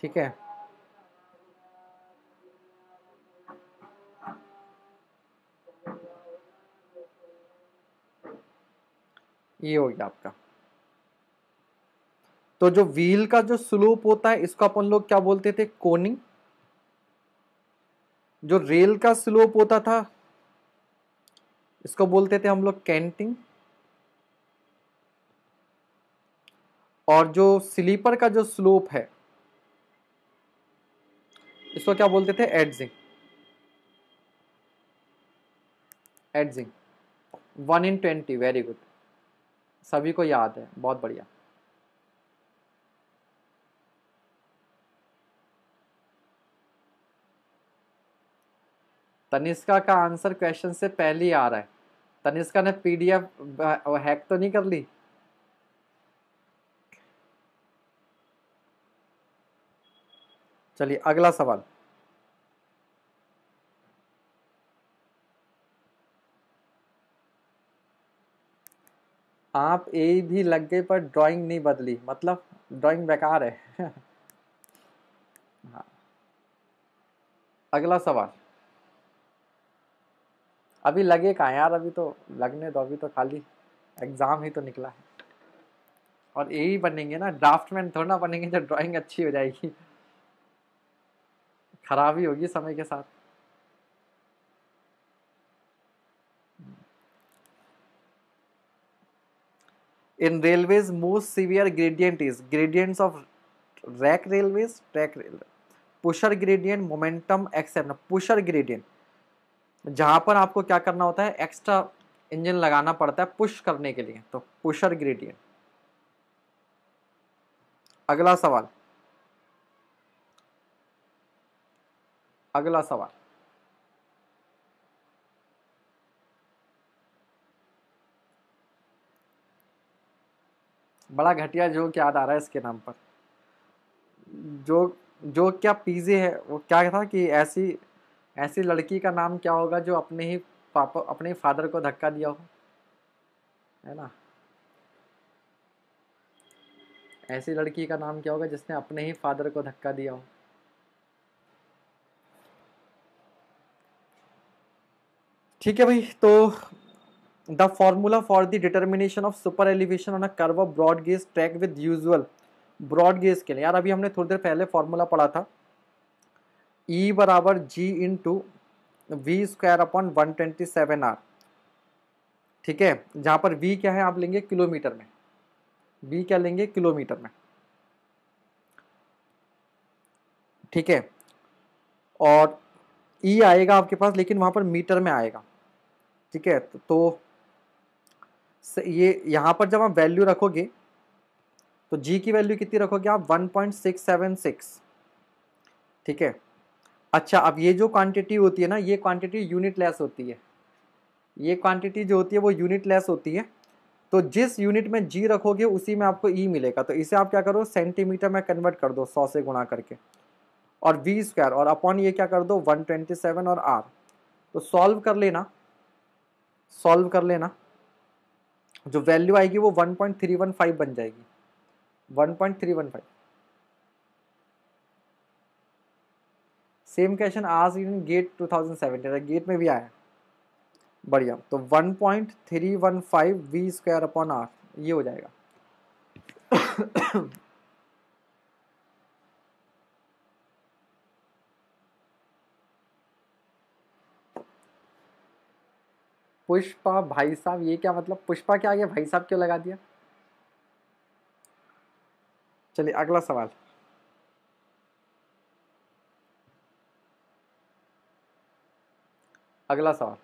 [SPEAKER 1] ठीक है ये हो गया आपका तो जो व्हील का जो स्लोप होता है इसको अपन लोग क्या बोलते थे कोनिंग जो रेल का स्लोप होता था इसको बोलते थे हम लोग कैंटिंग और जो स्लीपर का जो स्लोप है इसको क्या बोलते थे adzing adzing one in twenty very good सभी को याद है बहुत बढ़िया तनिष्का का आंसर क्वेश्चन से पहले ही आ रहा है तनिष्का ने पीडीएफ हैक तो नहीं कर ली चलिए अगला सवाल आप ए भी लग गए पर ड्राइंग नहीं बदली मतलब ड्राइंग बेकार है हाँ अगला सवाल अभी लगे कहा यार अभी तो लगने दो अभी तो खाली एग्ज़ाम ही तो निकला है और यही बनेंगे ना ड्राफ्ट में थोड़ा बनेंगे तो ड्राइंग अच्छी हो जाएगी खराबी होगी समय के साथ in railways most severe gradient is gradient of rack railways track railway pusher gradient momentum except pusher gradient जहां पर आपको क्या करना होता है एक्स्ट्रा इंजन लगाना पड़ता है पुश करने के लिए तो पुशर ग्रेडियंट अगला सवाल अगला सवाल बड़ा घटिया जोक याद आ रहा है इसके नाम पर जो जो क्या पीजे है वो क्या था कि ऐसी ऐसी लड़की का नाम क्या होगा जो अपने ही पापा अपने फादर को धक्का दिया हो है ना ऐसी लड़की का नाम क्या होगा जिसने अपने ही फादर को धक्का दिया हो ठीक है भाई तो the formula for the determination of super elevation on a curve of broad gauge track with usual broad gauge के लिए यार अभी हमने थोड़ी देर पहले फॉर्मूला पढ़ा था ई e बराबर G into V square upon one twenty seven R ठीक है जहाँ पर वी क्या है आप लेंगे किलोमीटर में वी क्या लेंगे किलोमीटर में ठीक है और ई e आएगा आपके पास लेकिन वहाँ पर मीटर में आएगा ठीक है तो, तो ये यहाँ पर जब आप वैल्यू रखोगे तो जी की वैल्यू कितनी रखोगे आप 1.676 ठीक है अच्छा अब ये जो क्वांटिटी होती है ना ये क्वांटिटी यूनिट लेस होती है ये क्वांटिटी जो होती है वो यूनिट लेस होती है तो जिस यूनिट में जी रखोगे उसी में आपको ई e मिलेगा तो इसे आप क्या करो सेंटीमीटर में कन्वर्ट कर दो सौ से गुणा करके और वी स्क्वायर और अपॉन ये क्या कर दो 127 और आर तो सॉल्व कर लेना सॉल्व कर लेना जो वैल्यू आएगी वो 1.315 बन जाएगी 1.315 सेम क्वेश्चन आज इन गेट 2017 गेट में भी आया बढ़िया तो 1.315 point three one five V square upon R ये हो जाएगा पुष्पा भाई साहब ये क्या मतलब पुष्पा क्या आ गया भाई साहब क्यों लगा दिया चलिए अगला सवाल अगला सवाल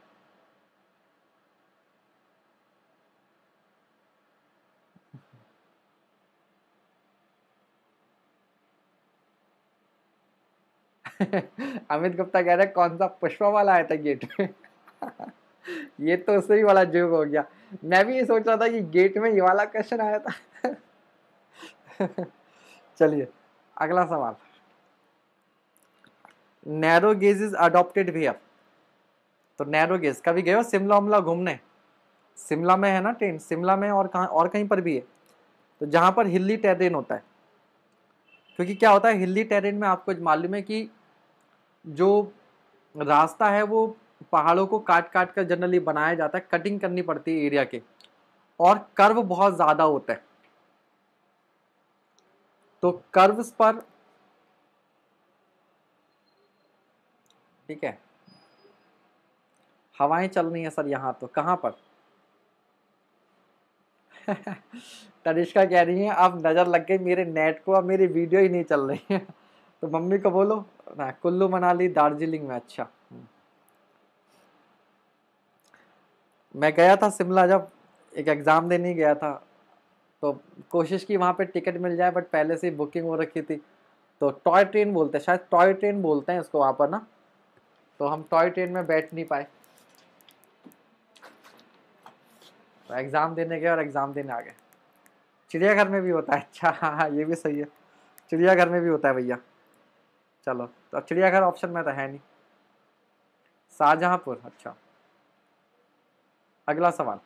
[SPEAKER 1] अमित गुप्ता कह रहे कौन सा पुष्पा वाला आया था गेट ये तो सही वाला जोक हो गया मैं भी ये सोच रहा था कि गेट में ये वाला क्वेश्चन आया था चलिए अगला सवाल narrow gauge is adopted here तो नैरो गेज कभी गए हो शिमला उमला घूमने शिमला में है ना ट्रेन शिमला में और कहाँ और कहीं पर भी है तो जहाँ पर हिली टेरेन होता है क्योंकि क्या होता है हिली टेरेन में आपको मालूम है कि जो रास्ता है वो पहाड़ों को काट काट कर जनरली बनाया जाता है कटिंग करनी पड़ती है एरिया के और कर्व बहुत ज़्यादा होता है तो कर्व्स पर ठीक है हवाएं चल रही हैं सर यहाँ तो कहाँ पर तनिष्का कह रही है अब नज़र लग गई मेरे नेट को अब मेरी वीडियो ही नहीं चल रही है तो मम्मी को बोलो ना कुल्लू मनाली दार्जिलिंग में अच्छा हम्म। मैं गया था शिमला जब एक एग्ज़ाम देने गया था तो कोशिश की वहाँ पे टिकट मिल जाए बट पहले से ही बुकिंग हो रखी थी तो टॉय ट्रेन बोलते हैं शायद टॉय ट्रेन बोलते हैं उसको वहाँ पर ना तो हम टॉय ट्रेन में बैठ नहीं पाए तो एग्ज़ाम देने गए और एग्ज़ाम देने आ गए चिड़ियाघर में भी होता है अच्छा हाँ हाँ ये भी सही है चिड़ियाघर में भी होता है भैया चलो तो चिड़ियाघर ऑप्शन में तो है नहीं शाहजहाँपुर अच्छा अगला सवाल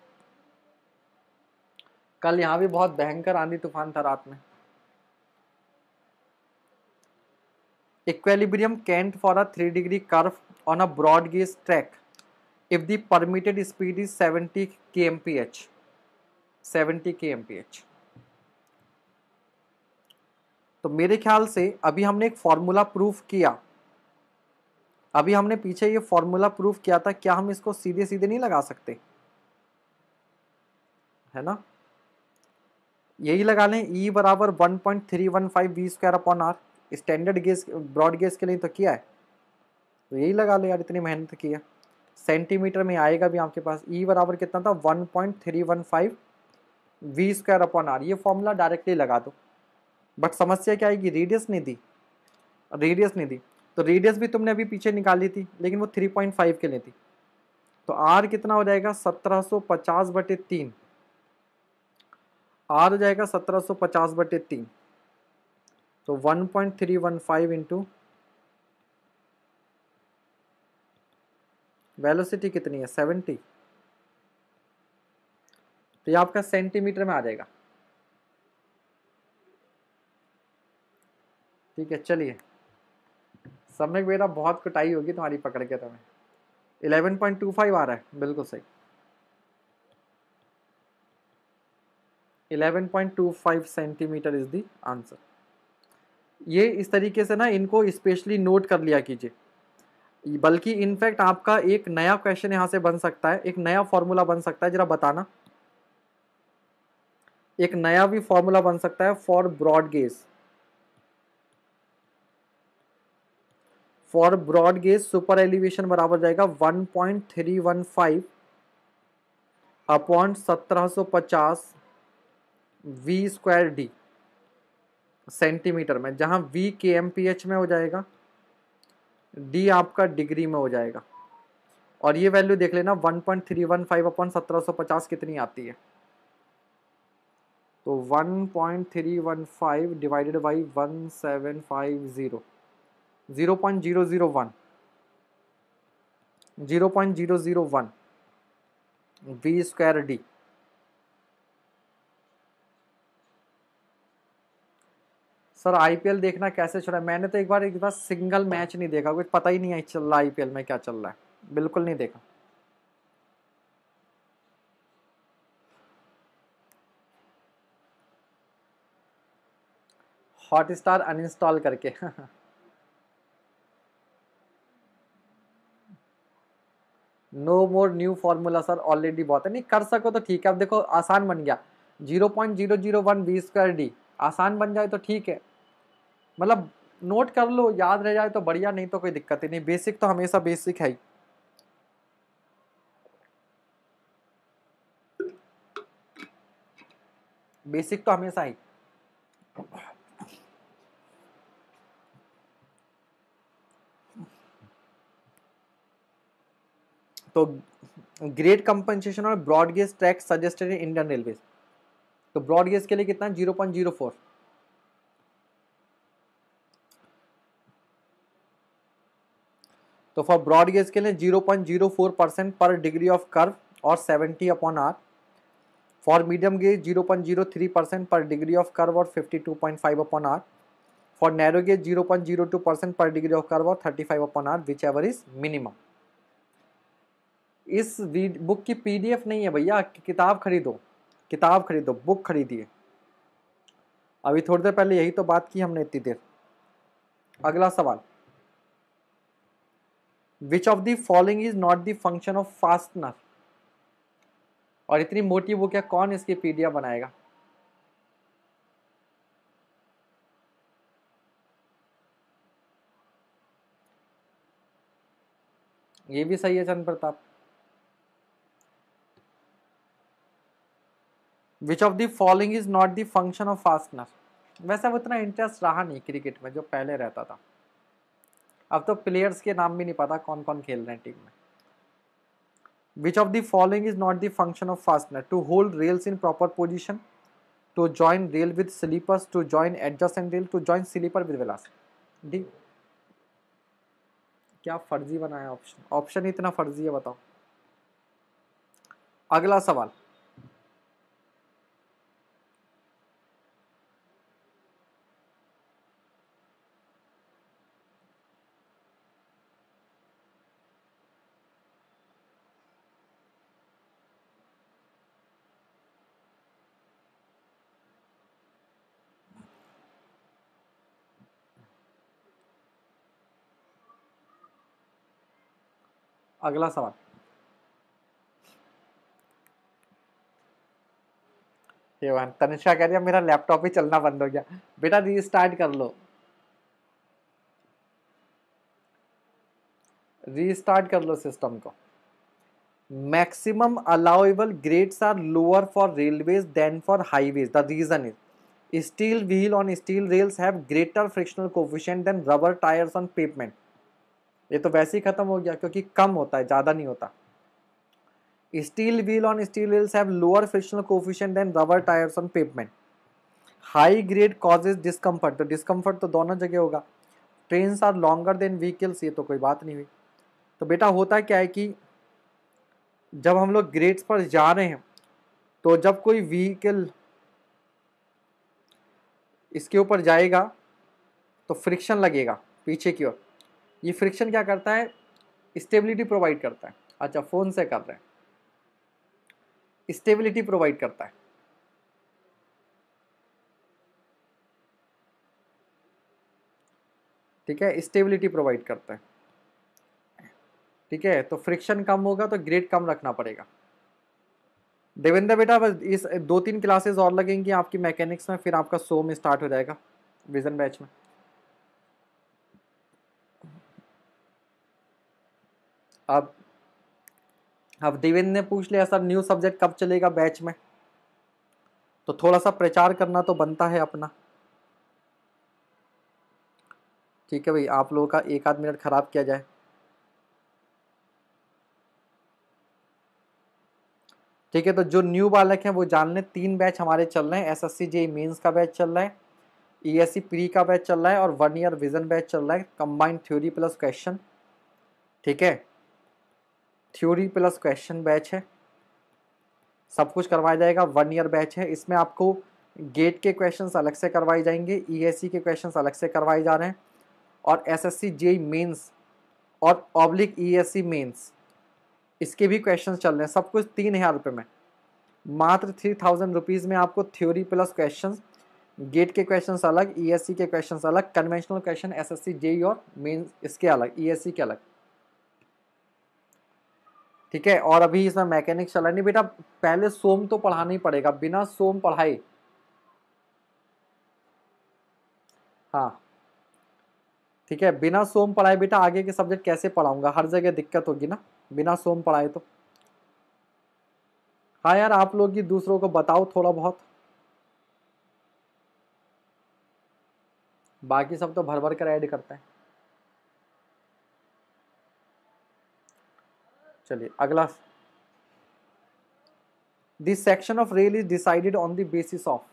[SPEAKER 1] कल यहां भी बहुत भयंकर आंधी तूफान था रात में equilibrium cant for a 3 degree curve on a broad gauge track if the permitted speed is 70 kmph 70 kmph तो मेरे ख्याल से अभी हमने एक फॉर्मूला प्रूफ किया अभी हमने पीछे ये फॉर्मूला प्रूफ किया था क्या हम इसको सीधे सीधे नहीं लगा सकते है ना यही लगा लें ई e बराबर one point three one five B square upon R standard gauge broad gauge के लिए तो किया है तो यही लगा लें यार इतनी मेहनत की है सेंटीमीटर में आएगा भी आपके पास ई e बराबर कितना था one point three one five V square upon R ये फॉर्मूला डायरेक्टली लगा दो बट समस्या क्या आएगी रेडियस नहीं दी रेडियस नहीं दी तो रेडियस भी तुमने अभी पीछे निकाली थी लेकिन वो थ्री पॉइंट फाइव के लिए थी तो आर कितना हो जाएगा सत्रह सौ पचास बटे तीन आर हो जाएगा सत्रह सौ पचास बटे तीन तो one point three one five into velocity कितनी है सेवेंटी तो ये आपका सेंटीमीटर में आ जाएगा ठीक है चलिए समय बेटा बहुत कटाई होगी तुम्हारी पकड़ के तुम्हें इलेवन पॉइंट टू फाइव आ रहा है बिल्कुल सही 11.25 सेंटीमीटर इज़ दी आंसर ये इस तरीके से ना इनको स्पेशली नोट कर लिया कीजिए बल्कि इनफैक्ट आपका एक नया क्वेश्चन यहाँ से बन सकता है एक नया फॉर्मूला बन सकता है जरा बताना एक नया भी फॉर्मूला बन सकता है for broad gauge for broad gauge super elevation बराबर जाएगा 1.315 upon 1750 V square D centimetre में जहां वी के एम पी एच में हो जाएगा डी आपका डिग्री में हो जाएगा और ये वैल्यू देख लेना 1.315 point three one five upon सत्रह कितनी आती है तो 1.315 point three one five divided by one seven five zero zero point zero zero one zero point zero zero one V square D sir IPL देखना कैसे छोड़ा मैंने तो एक बार एक बार सिंगल मैच नहीं देखा कुछ पता ही नहीं है चल रहा आईपीएल में क्या चल रहा है बिल्कुल नहीं देखा हॉटस्टार अनइंस्टॉल करके no more new formula sir already बहुत है नहीं कर सको तो ठीक है अब देखो आसान बन गया zero point zero zero one B square D आसान बन जाए तो ठीक है मतलब नोट कर लो याद रह जाए तो बढ़िया नहीं तो कोई दिक्कत ही नहीं बेसिक तो हमेशा बेसिक है ही बेसिक तो हमेशा ही तो ग्रेट कंपनसेशन और broad gauge track suggested Indian railway तो ब्रॉडगेज के लिए कितना जीरो पॉइंट जीरो फोर तो फॉर ब्रॉड गेज के लिए zero point zero four percent per degree of curve और seventy upon R for medium gauge zero point zero three percent per degree of curve और fifty two point five upon R for narrow gauge zero point zero two percent per degree of curve और thirty five upon R whichever is minimum इस book की PDF नहीं है भैया किताब खरीदो किताब खरीदो बुक खरीदिए अभी थोड़ी देर पहले यही तो बात की हमने इतनी देर अगला सवाल which of the following is not the function of fastener और इतनी मोटी बुक है कौन इसकी पीडीएफ बनाएगा ये भी सही है Chand Pratap which of the following is not the function of fastener वैसे अब उतना इंटरेस्ट रहा नहीं क्रिकेट में जो पहले रहता था अब तो प्लेयर्स के नाम भी नहीं पता कौन कौन खेल रहे हैं टीम में which of the following is not the function of fastener to hold rails in proper position to join rail with sleepers to join adjacent rail to join sleeper with velocity D क्या फर्जी बनाया option option इतना फर्जी है बताओ अगला सवाल अगला सवाल ये वन तनिष्का कह रही है मेरा लैपटॉप ही चलना बंद हो गया बेटा रीस्टार्ट कर लो रीस्टार्ट कर लो सिस्टम को maximum allowable grades are lower for railways than for highways the reason is steel wheel on steel rails have greater frictional coefficient than rubber tyres on pavement ये तो वैसे ही ख़त्म हो गया क्योंकि कम होता है ज़्यादा नहीं होता steel wheel on steel wheels have lower frictional coefficient than rubber tyres on pavement high grade causes discomfort तो डिस्कम्फर्ट तो दोनों जगह होगा train are longer than vehicles ये तो कोई बात नहीं हुई तो बेटा होता क्या है कि जब हम लोग ग्रेड्स पर जा रहे हैं तो जब कोई व्हीकल इसके ऊपर जाएगा तो फ्रिक्शन लगेगा पीछे की ओर ये फ्रिक्शन क्या करता है स्टेबिलिटी प्रोवाइड करता है अच्छा फ़ोन से कर रहे हैं स्टेबिलिटी प्रोवाइड करता है ठीक है स्टेबिलिटी प्रोवाइड करता है ठीक है तो फ्रिक्शन कम होगा तो ग्रेड कम रखना पड़ेगा देवेंद्र बेटा बस इस दो तीन क्लासेस और लगेंगी आपकी मैकेनिक्स में फिर आपका सो में स्टार्ट हो जाएगा विजन बैच में अब अब देवेंद्र ने पूछ लिया सर न्यू सब्जेक्ट कब चलेगा बैच में तो थोड़ा सा प्रचार करना तो बनता है अपना ठीक है भाई आप लोगों का एक आध मिनट ख़राब किया जाए ठीक है तो जो न्यू बालक हैं वो जान लें तीन बैच हमारे चल रहे हैं S S C J mains का बैच चल रहा है ई एस सी प्री का बैच चल रहा है और वन ईयर विजन बैच चल रहा है कंबाइंड थ्योरी प्लस क्वेश्चन ठीक है थ्योरी प्लस क्वेश्चन बैच है सब कुछ करवाया जाएगा वन ईयर बैच है इसमें आपको गेट के क्वेश्चंस अलग से करवाए जाएंगे ईएससी e के क्वेश्चंस अलग से करवाए जा रहे हैं और एसएससी जेई मेंस और ऑब्लिक ईएससी मेंस इसके भी क्वेश्चंस चल रहे हैं सब कुछ तीन हज़ार रुपये में मात्र थ्री थाउजेंड रुपीज़ में आपको थ्योरी प्लस क्वेश्चन गेट के क्वेश्चन अलग ईएससी e के क्वेश्चन अलग कन्वेंशनल क्वेश्चन सी जेई और मेन्स इसके अलग सी e के अलग ठीक है और अभी इसमें मैकेनिक चला नहीं बेटा पहले सोम तो पढ़ाना ही पड़ेगा बिना सोम पढ़ाए हाँ ठीक है बिना सोम पढ़ाए बेटा आगे के सब्जेक्ट कैसे पढ़ाऊंगा हर जगह दिक्कत होगी ना बिना सोम पढ़ाए तो हाँ यार आप लोग ही दूसरों को बताओ थोड़ा बहुत बाकी सब तो भर भर कर ऐड करते हैं चलिए अगला this section of rail is decided on the basis of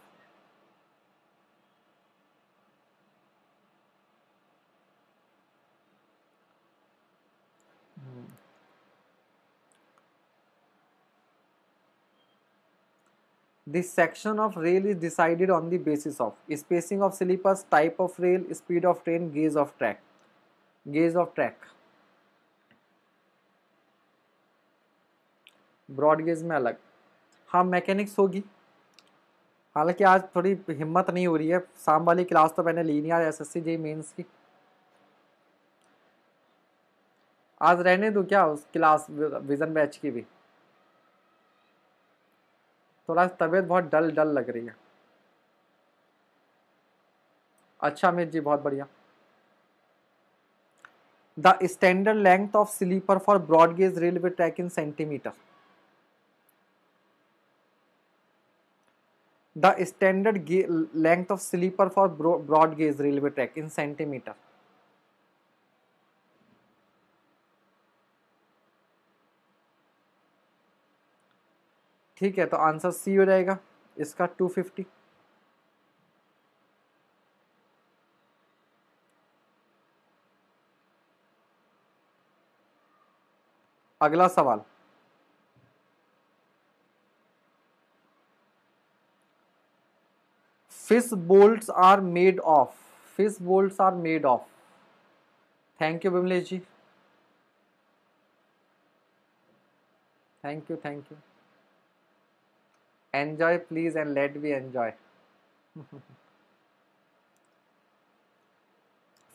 [SPEAKER 1] this section of rail is decided on the basis of spacing of sleepers type of rail speed of train gauge of track gauge of track broad gauge में अलग हाँ mechanics होगी हालांकि आज थोड़ी हिम्मत नहीं हो रही है शाम वाली क्लास तो मैंने ली नहीं आज S S C G mains की आज रहने दो क्या उस क्लास विजन बैच की भी थोड़ा तबीयत बहुत डल डल लग रही है अच्छा अमित जी बहुत बढ़िया the standard length of sleeper for broad gauge railway track in centimetre the standard length of sleeper for broad gauge railway track in centimetre ठीक है तो आंसर सी हो जाएगा इसका 250 अगला सवाल fish bolts are made of fish bolts are made of thank you Vimlesh ji thank you thank you enjoy please and let be enjoy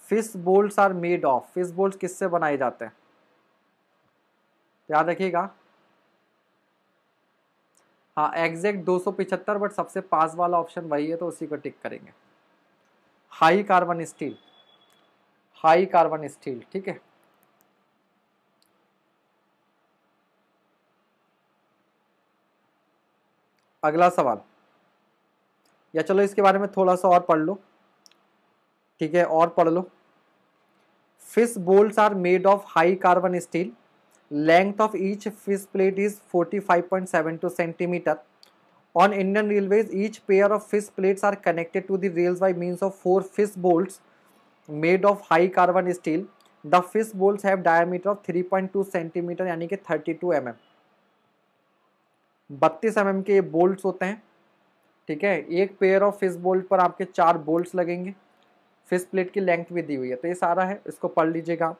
[SPEAKER 1] fish bolts are made of fish bolt किससे बनाए जाते हैं याद रखिएगा हाँ एग्जैक्ट दो बट सबसे पास वाला ऑप्शन वही है तो उसी को टिक करेंगे high carbon steel high carbon steel ठीक है अगला सवाल या चलो इसके बारे में थोड़ा सा और पढ़ लो ठीक है और पढ़ लो fish bolt are made of high carbon steel length of each fish plate is 45.72 centimeter. On Indian Railways, each pair of fish plates are connected to the rails by means of four fish bolts made of high carbon steel. The fish bolts have diameter of 3.2 centimeter यानी कि 32 mm. 32 mm के ये bolts होते हैं ठीक है एक pair of fish bolt पर आपके चार बोल्ट्स लगेंगे फिश प्लेट की लेंथ भी दी हुई है तो ये सारा है इसको पढ़ लीजिएगा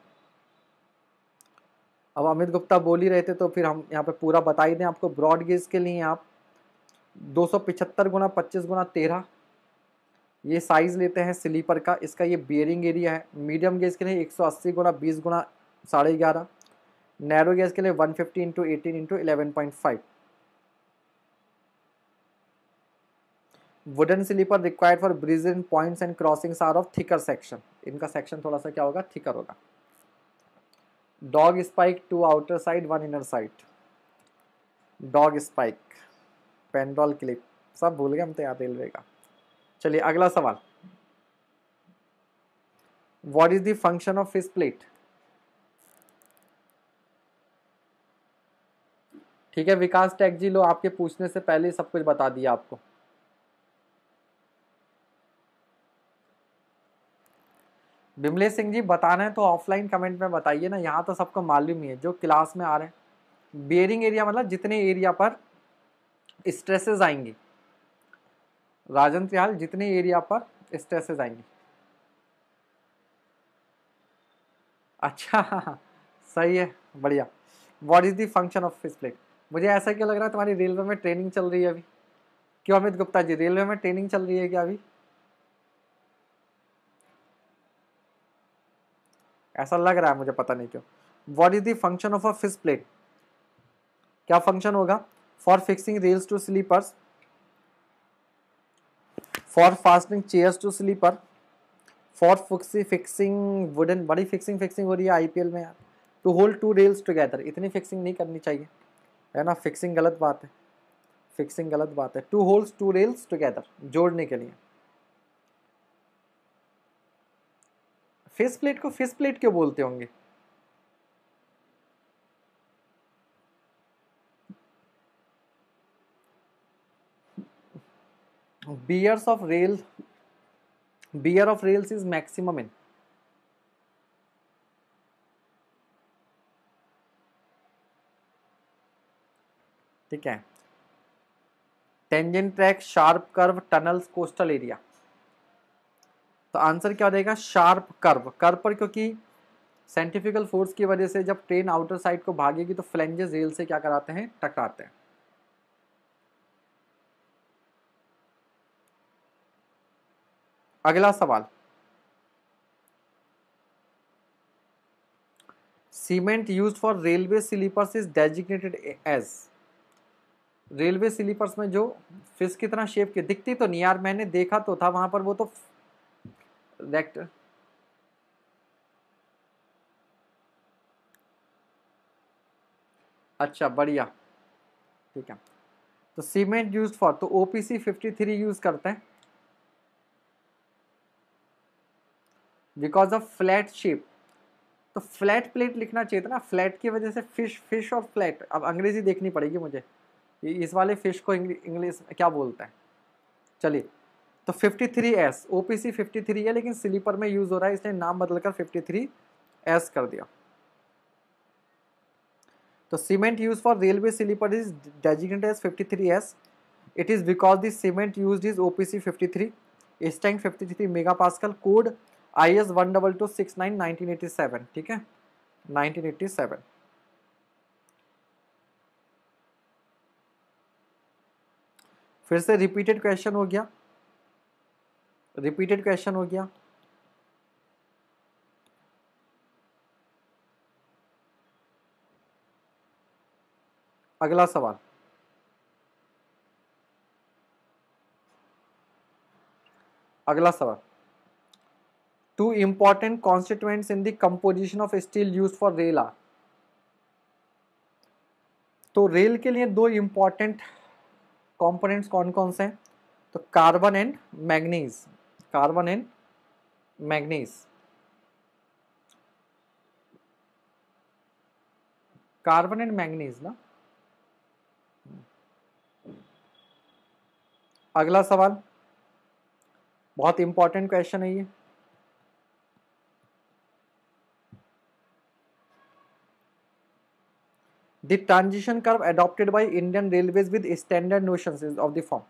[SPEAKER 1] अब अमित गुप्ता बोल ही रहे थे तो फिर हम यहाँ पे पूरा बता ही दें आपको ब्रॉड गेज के लिए आप दो सौ पिछहत्तर गुना पच्चीस गुना तेरह ये साइज़ लेते हैं स्लीपर का इसका ये बियरिंग एरिया है मीडियम गेज के लिए एक सौ अस्सी गुना बीस गुना साढ़े ग्यारह नैरो गेज के लिए one fifty into eighteen into eleven point five wooden sleeper required for bridge in points and crossings are of thicker section इनका सेक्शन थोड़ा सा क्या होगा थिकर होगा dog spike two outer side one inner side dog spike Pandrol clip सब भूल गए हम तो याद रेलवे का चलिए अगला सवाल what is the function of fish plate ठीक है विकास टैग जी लो आपके पूछने से पहले सब कुछ बता दिया आपको बिमले सिंह जी बता रहे हैं तो ऑफलाइन कमेंट में बताइए ना यहाँ तो सबको मालूम ही है जो क्लास में आ रहे हैं बियरिंग एरिया मतलब जितने एरिया पर स्ट्रेसेस आएंगे राजन त्रिहाल जितने एरिया पर स्ट्रेसेस आएंगे अच्छा सही है बढ़िया what is the function of fish plate मुझे ऐसा क्यों लग रहा है तुम्हारी रेलवे में ट्रेनिंग चल रही है अभी क्यों अमित गुप्ता जी रेलवे में ट्रेनिंग चल रही है क्या अभी ऐसा लग रहा है मुझे पता नहीं क्यों what is the function of a fish plate क्या फंक्शन होगा for fixing rails to sleepers for fasting chairs to sleeper for fixing fixing wooden बड़ी फिक्सिंग फिक्सिंग हो रही है आईपीएल में यार to hold two rails together इतनी fixing नहीं करनी चाहिए है ना फिक्सिंग गलत बात है फिक्सिंग गलत बात है to hold two rails together जोड़ने के लिए फेस प्लेट को फेस प्लेट क्यों बोलते होंगे wears of rail wear of rails is maximum in ठीक है tangent track sharp curve tunnels coastal area तो आंसर क्या हो जाएगा शार्प कर्व कर्व पर क्योंकि साइंटिफिकल फोर्स की वजह से जब ट्रेन आउटर साइड को भागेगी तो फ्लेंजेस रेल से क्या कराते हैं टकराते हैं अगला सवाल cement used for railway sleepers is designated as railway sleepers में जो फिश की तरह शेप की दिखती तो नहीं यार मैंने देखा तो था वहां पर वो तो vector अच्छा बढ़िया ठीक है तो सीमेंट यूज फॉर तो ओपीसी 53 यूज करते हैं बिकॉज ऑफ फ्लैट शेप तो फ्लैट प्लेट लिखना चाहिए था ना फ्लैट की वजह से फिश फिश और फ्लैट अब अंग्रेजी देखनी पड़ेगी मुझे इस वाले फिश को इंग्लिश क्या बोलते हैं चलिए तो 53S OPC 53 है लेकिन स्लीपर में यूज हो रहा है इसने नाम बदलकर 53S कर दिया तो cement use for railway sleeper is designate as 53S it fifty three mega pascal code I S one double two six nine nineteen eighty seven ठीक है सेवन फिर से रिपीटेड क्वेश्चन हो गया रिपीटेड क्वेश्चन हो गया अगला सवाल अगला सवाल two important constituents in the composition of steel use for rail are तो रेल के लिए दो इंपॉर्टेंट कंपोनेंट्स कौन कौन से हैं तो carbon and manganese carbon and manganese. Carbon and manganese ना अगला सवाल बहुत इंपॉर्टेंट क्वेश्चन है ये the transition curve adopted by Indian Railways with standard notions of the form.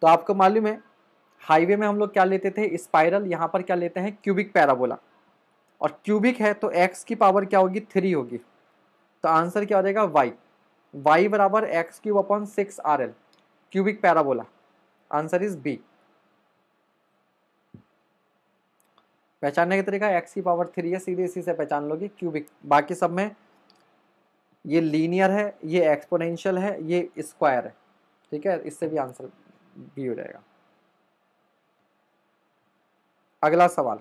[SPEAKER 1] तो आपको मालूम है हाईवे में हम लोग क्या लेते थे स्पाइरल यहाँ पर क्या लेते हैं क्यूबिक पैराबोला और क्यूबिक है तो एक्स की पावर क्या होगी थ्री होगी तो आंसर क्या हो जाएगा वाई वाई बराबर X cube upon six R L cubic parabola answer is B पहचानने का तरीका एक्स की पावर थ्री है सीधे इसी से पहचान लोगे क्यूबिक बाकी सब में ये लीनियर है ये एक्सपोनेंशियल है ये स्क्वायर है ठीक है इससे भी आंसर बी हो जाएगा अगला सवाल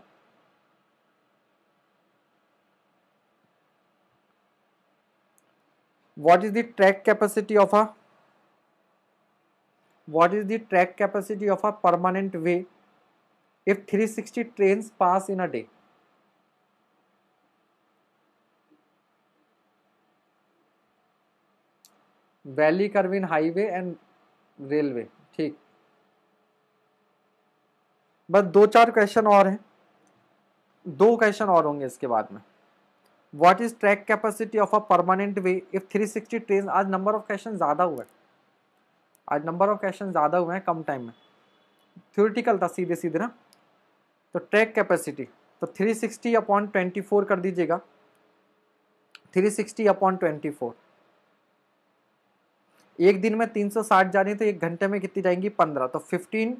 [SPEAKER 1] what is the track capacity of a what is the track capacity of a permanent way if three sixty train pass in a day valley curving highway and railway ठीक बस दो चार question और हैं दो क्वेश्चन और होंगे इसके बाद में what is track capacity of a permanent way if three sixty train आज नंबर ऑफ क्वेश्चन ज़्यादा हुए आज नंबर ऑफ क्वेश्चन ज़्यादा हुए हैं कम टाइम में थ्योरिटिकल था सीधे सीधे ना तो ट्रैक कैपेसिटी तो 360 सिक्सटी अपॉन ट्वेंटी कर दीजिएगा 360 सिक्सटी अपॉन ट्वेंटी एक दिन में 360 है तो एक घंटे में कितनी जाएंगी 15 तो 15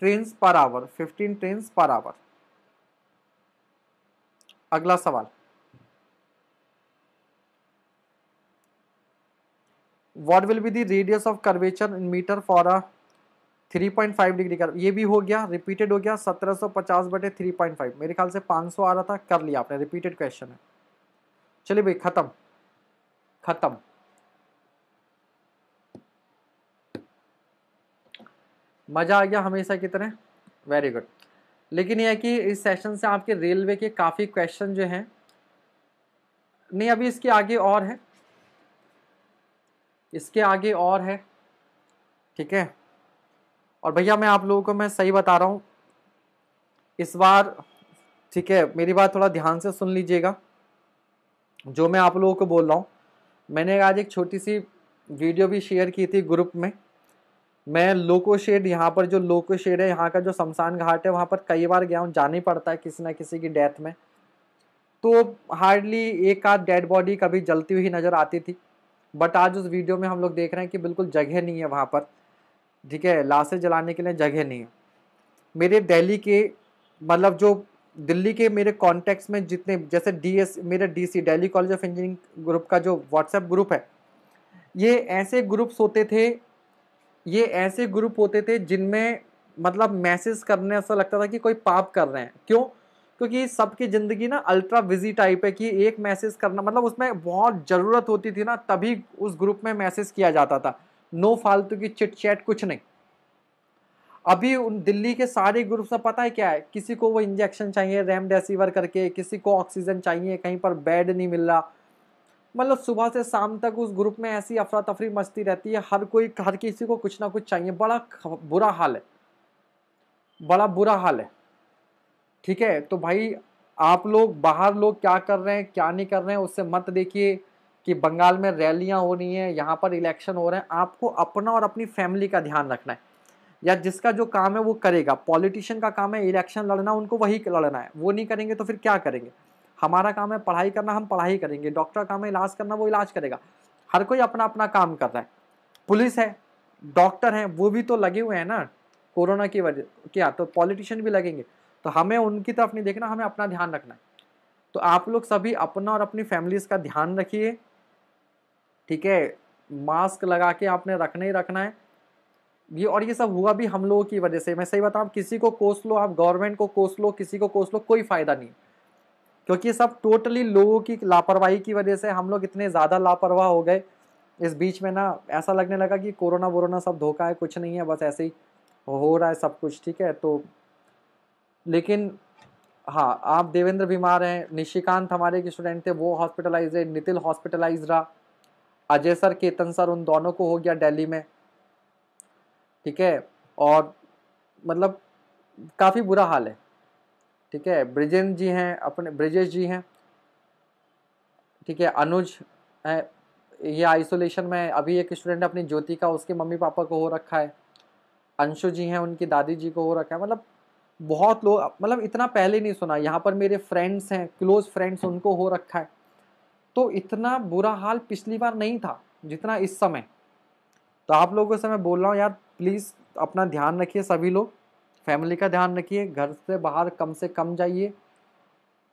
[SPEAKER 1] ट्रेन्स पर आवर 15 ट्रेन्स पर आवर अगला सवाल what will be the radius of curvature in metre for a 3.5 degree कर ये भी हो गया रिपीटेड हो गया 1750 बटे 3.5 मेरे ख्याल से 500 आ रहा था कर लिया आपने रिपीटेड क्वेश्चन है चलिए भाई खत्म खत्म मज़ा आ गया हमेशा की तरह वेरी गुड लेकिन यह है कि इस सेशन से आपके रेलवे के काफ़ी क्वेश्चन जो हैं नहीं अभी इसके आगे और है इसके आगे और है ठीक है और भैया मैं आप लोगों को मैं सही बता रहा हूँ इस बार ठीक है मेरी बात थोड़ा ध्यान से सुन लीजिएगा जो मैं आप लोगों को बोल रहा हूँ मैंने आज एक छोटी सी वीडियो भी शेयर की थी ग्रुप में मैं लोको शेड यहाँ पर जो लोको शेड है यहाँ का जो शमशान घाट है वहाँ पर कई बार गया हूँ जाना ही पड़ता है किसी ना किसी की डेथ में तो हार्डली एक आध डेड बॉडी कभी जलती हुई नज़र आती थी बट आज उस वीडियो में हम लोग देख रहे हैं कि बिल्कुल जगह नहीं है वहाँ पर ठीक है लाशें जलाने के लिए जगह नहीं है मेरे दिल्ली के मतलब जो दिल्ली के मेरे कॉन्टेक्ट्स में जितने जैसे एस मेरे सी Daly college of engineering group का जो व्हाट्सएप ग्रुप है ये ऐसे ग्रुप्स होते थे ये ऐसे ग्रुप होते थे जिनमें मतलब मैसेज करने ऐसा लगता था कि कोई पाप कर रहे हैं क्यों क्योंकि सबकी ज़िंदगी ना अल्ट्रा बिजी टाइप है कि एक मैसेज करना मतलब उसमें बहुत ज़रूरत होती थी ना तभी उस ग्रुप में मैसेज किया जाता था नो फालतू की चिट चैट कुछ नहीं अभी उन दिल्ली के सारे ग्रुप से पता है क्या है किसी को वो इंजेक्शन चाहिए रेमडेसिविर करके किसी को ऑक्सीजन चाहिए कहीं पर बेड नहीं मिल रहा मतलब सुबह से शाम तक उस ग्रुप में ऐसी अफरा तफरी मस्ती रहती है हर कोई हर किसी को कुछ ना कुछ चाहिए बड़ा बुरा हाल है बड़ा बुरा हाल है ठीक है तो भाई आप लोग बाहर लोग क्या कर रहे हैं क्या नहीं कर रहे हैं उससे मत देखिए कि बंगाल में रैलियां हो रही हैं यहाँ पर इलेक्शन हो रहे हैं आपको अपना और अपनी फैमिली का ध्यान रखना है या जिसका जो काम है वो करेगा पॉलिटिशियन का काम है इलेक्शन लड़ना उनको वही लड़ना है वो नहीं करेंगे तो फिर क्या करेंगे हमारा काम है पढ़ाई करना हम पढ़ाई करेंगे डॉक्टर का काम है इलाज करना वो इलाज करेगा हर कोई अपना अपना काम कर रहा है पुलिस है डॉक्टर हैं वो भी तो लगे हुए हैं ना कोरोना की वजह क्या तो पॉलिटिशियन भी लगेंगे तो हमें उनकी तरफ नहीं देखना हमें अपना ध्यान रखना है तो आप लोग सभी अपना और अपनी फैमिलीज का ध्यान रखिए ठीक है मास्क लगा के आपने रखना ही रखना है ये और ये सब हुआ भी हम लोगों की वजह से मैं सही बताऊँ किसी को कोस लो आप गवर्नमेंट को कोस लो किसी को कोस लो कोई फ़ायदा नहीं क्योंकि ये सब टोटली लोगों की लापरवाही की वजह से हम लोग इतने ज़्यादा लापरवाह हो गए इस बीच में ना ऐसा लगने लगा कि कोरोना वोरोना सब धोखा है कुछ नहीं है बस ऐसे ही हो रहा है सब कुछ ठीक है तो लेकिन हाँ आप देवेंद्र बीमार हैं निशिकांत हमारे के स्टूडेंट थे वो हॉस्पिटलाइज है नितिल हॉस्पिटलाइज रहा अजय सर केतन सर उन दोनों को हो गया दिल्ली में ठीक है और मतलब काफ़ी बुरा हाल है ठीक है ब्रिजेंद्र जी हैं अपने ब्रिजेश जी हैं ठीक है अनुज है ये आइसोलेशन में अभी एक स्टूडेंट अपनी ज्योति का उसके मम्मी पापा को हो रखा है अंशु जी हैं उनकी दादी जी को हो रखा है मतलब बहुत लोग मतलब इतना पहले नहीं सुना यहाँ पर मेरे फ्रेंड्स हैं क्लोज फ्रेंड्स उनको हो रखा है तो इतना बुरा हाल पिछली बार नहीं था जितना इस समय तो आप लोगों से मैं बोल रहा हूँ यार प्लीज़ अपना ध्यान रखिए सभी लोग फैमिली का ध्यान रखिए घर से बाहर कम से कम जाइए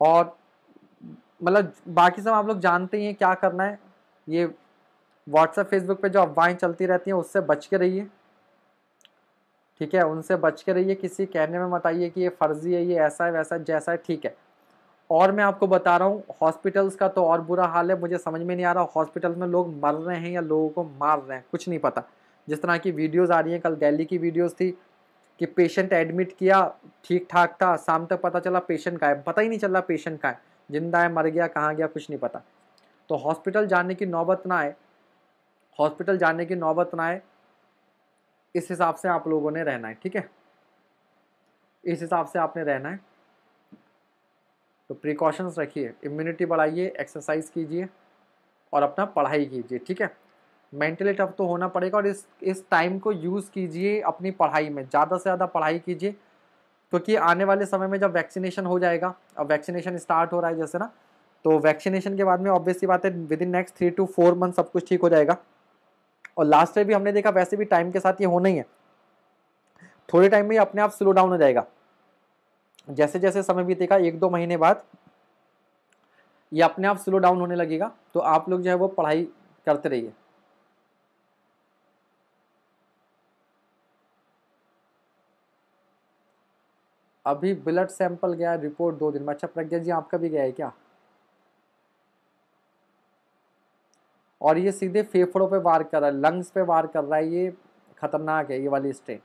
[SPEAKER 1] और मतलब बाकी सब आप लोग जानते ही हैं क्या करना है ये व्हाट्सएप फेसबुक पे जो अफवाहें चलती रहती हैं उससे बच के रहिए ठीक है उनसे बच के रहिए किसी कहने में मत आइए कि ये फर्जी है ये ऐसा है वैसा है जैसा है ठीक है और मैं आपको बता रहा हूँ हॉस्पिटल्स का तो और बुरा हाल है मुझे समझ में नहीं आ रहा हॉस्पिटल में लोग मर रहे हैं या लोगों को मार रहे हैं कुछ नहीं पता जिस तरह की वीडियोज़ आ रही हैं कल दिल्ली की वीडियोज़ थी कि पेशेंट एडमिट किया ठीक ठाक था शाम तक पता चला पेशेंट का है पता ही नहीं चल रहा पेशेंट का है जिंदा है मर गया कहाँ गया कुछ नहीं पता तो हॉस्पिटल जाने की नौबत ना आए हॉस्पिटल जाने की नौबत ना आए इस हिसाब से आप लोगों ने रहना है ठीक है इस हिसाब से आपने रहना है तो प्रिकॉशंस रखिए इम्यूनिटी बढ़ाइए एक्सरसाइज कीजिए और अपना पढ़ाई कीजिए ठीक है मेंटली टफ तो होना पड़ेगा और इस इस टाइम को यूज़ कीजिए अपनी पढ़ाई में ज़्यादा से ज़्यादा पढ़ाई कीजिए क्योंकि तो आने वाले समय में जब वैक्सीनेशन हो जाएगा अब वैक्सीनेशन स्टार्ट हो रहा है जैसे ना तो वैक्सीनेशन के बाद में ऑब्वियसली बात है within next three to four month सब कुछ ठीक हो जाएगा और लास्ट टाइम भी हमने देखा वैसे भी टाइम के साथ ये होना ही है थोड़े टाइम में अपने आप स्लो डाउन हो जाएगा जैसे जैसे समय बीतेगा एक दो महीने बाद ये अपने आप स्लो डाउन होने लगेगा तो आप लोग जो है वो पढ़ाई करते रहिए अभी ब्लड सैंपल गया रिपोर्ट दो दिन में अच्छा प्रज्ञा जी आपका भी गया है क्या और ये सीधे फेफड़ों पे वार कर रहा है लंग्स पे वार कर रहा है ये खतरनाक है ये वाली स्ट्रेन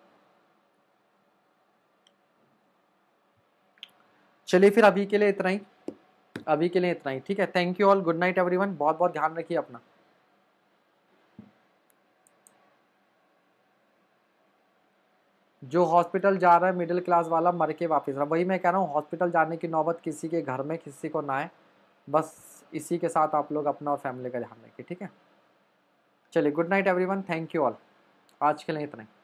[SPEAKER 1] चलिए फिर अभी के लिए इतना ही अभी के लिए इतना ही ठीक है thank you all good night everyone बहुत बहुत ध्यान रखिए अपना जो हॉस्पिटल जा रहा है मिडिल क्लास वाला मर के वापस रहा वही मैं कह रहा हूँ हॉस्पिटल जाने की नौबत किसी के घर में किसी को ना आए बस इसी के साथ आप लोग अपना और फैमिली का ध्यान रखें ठीक है चलिए good night everyone thank you all आज के लिए इतना ही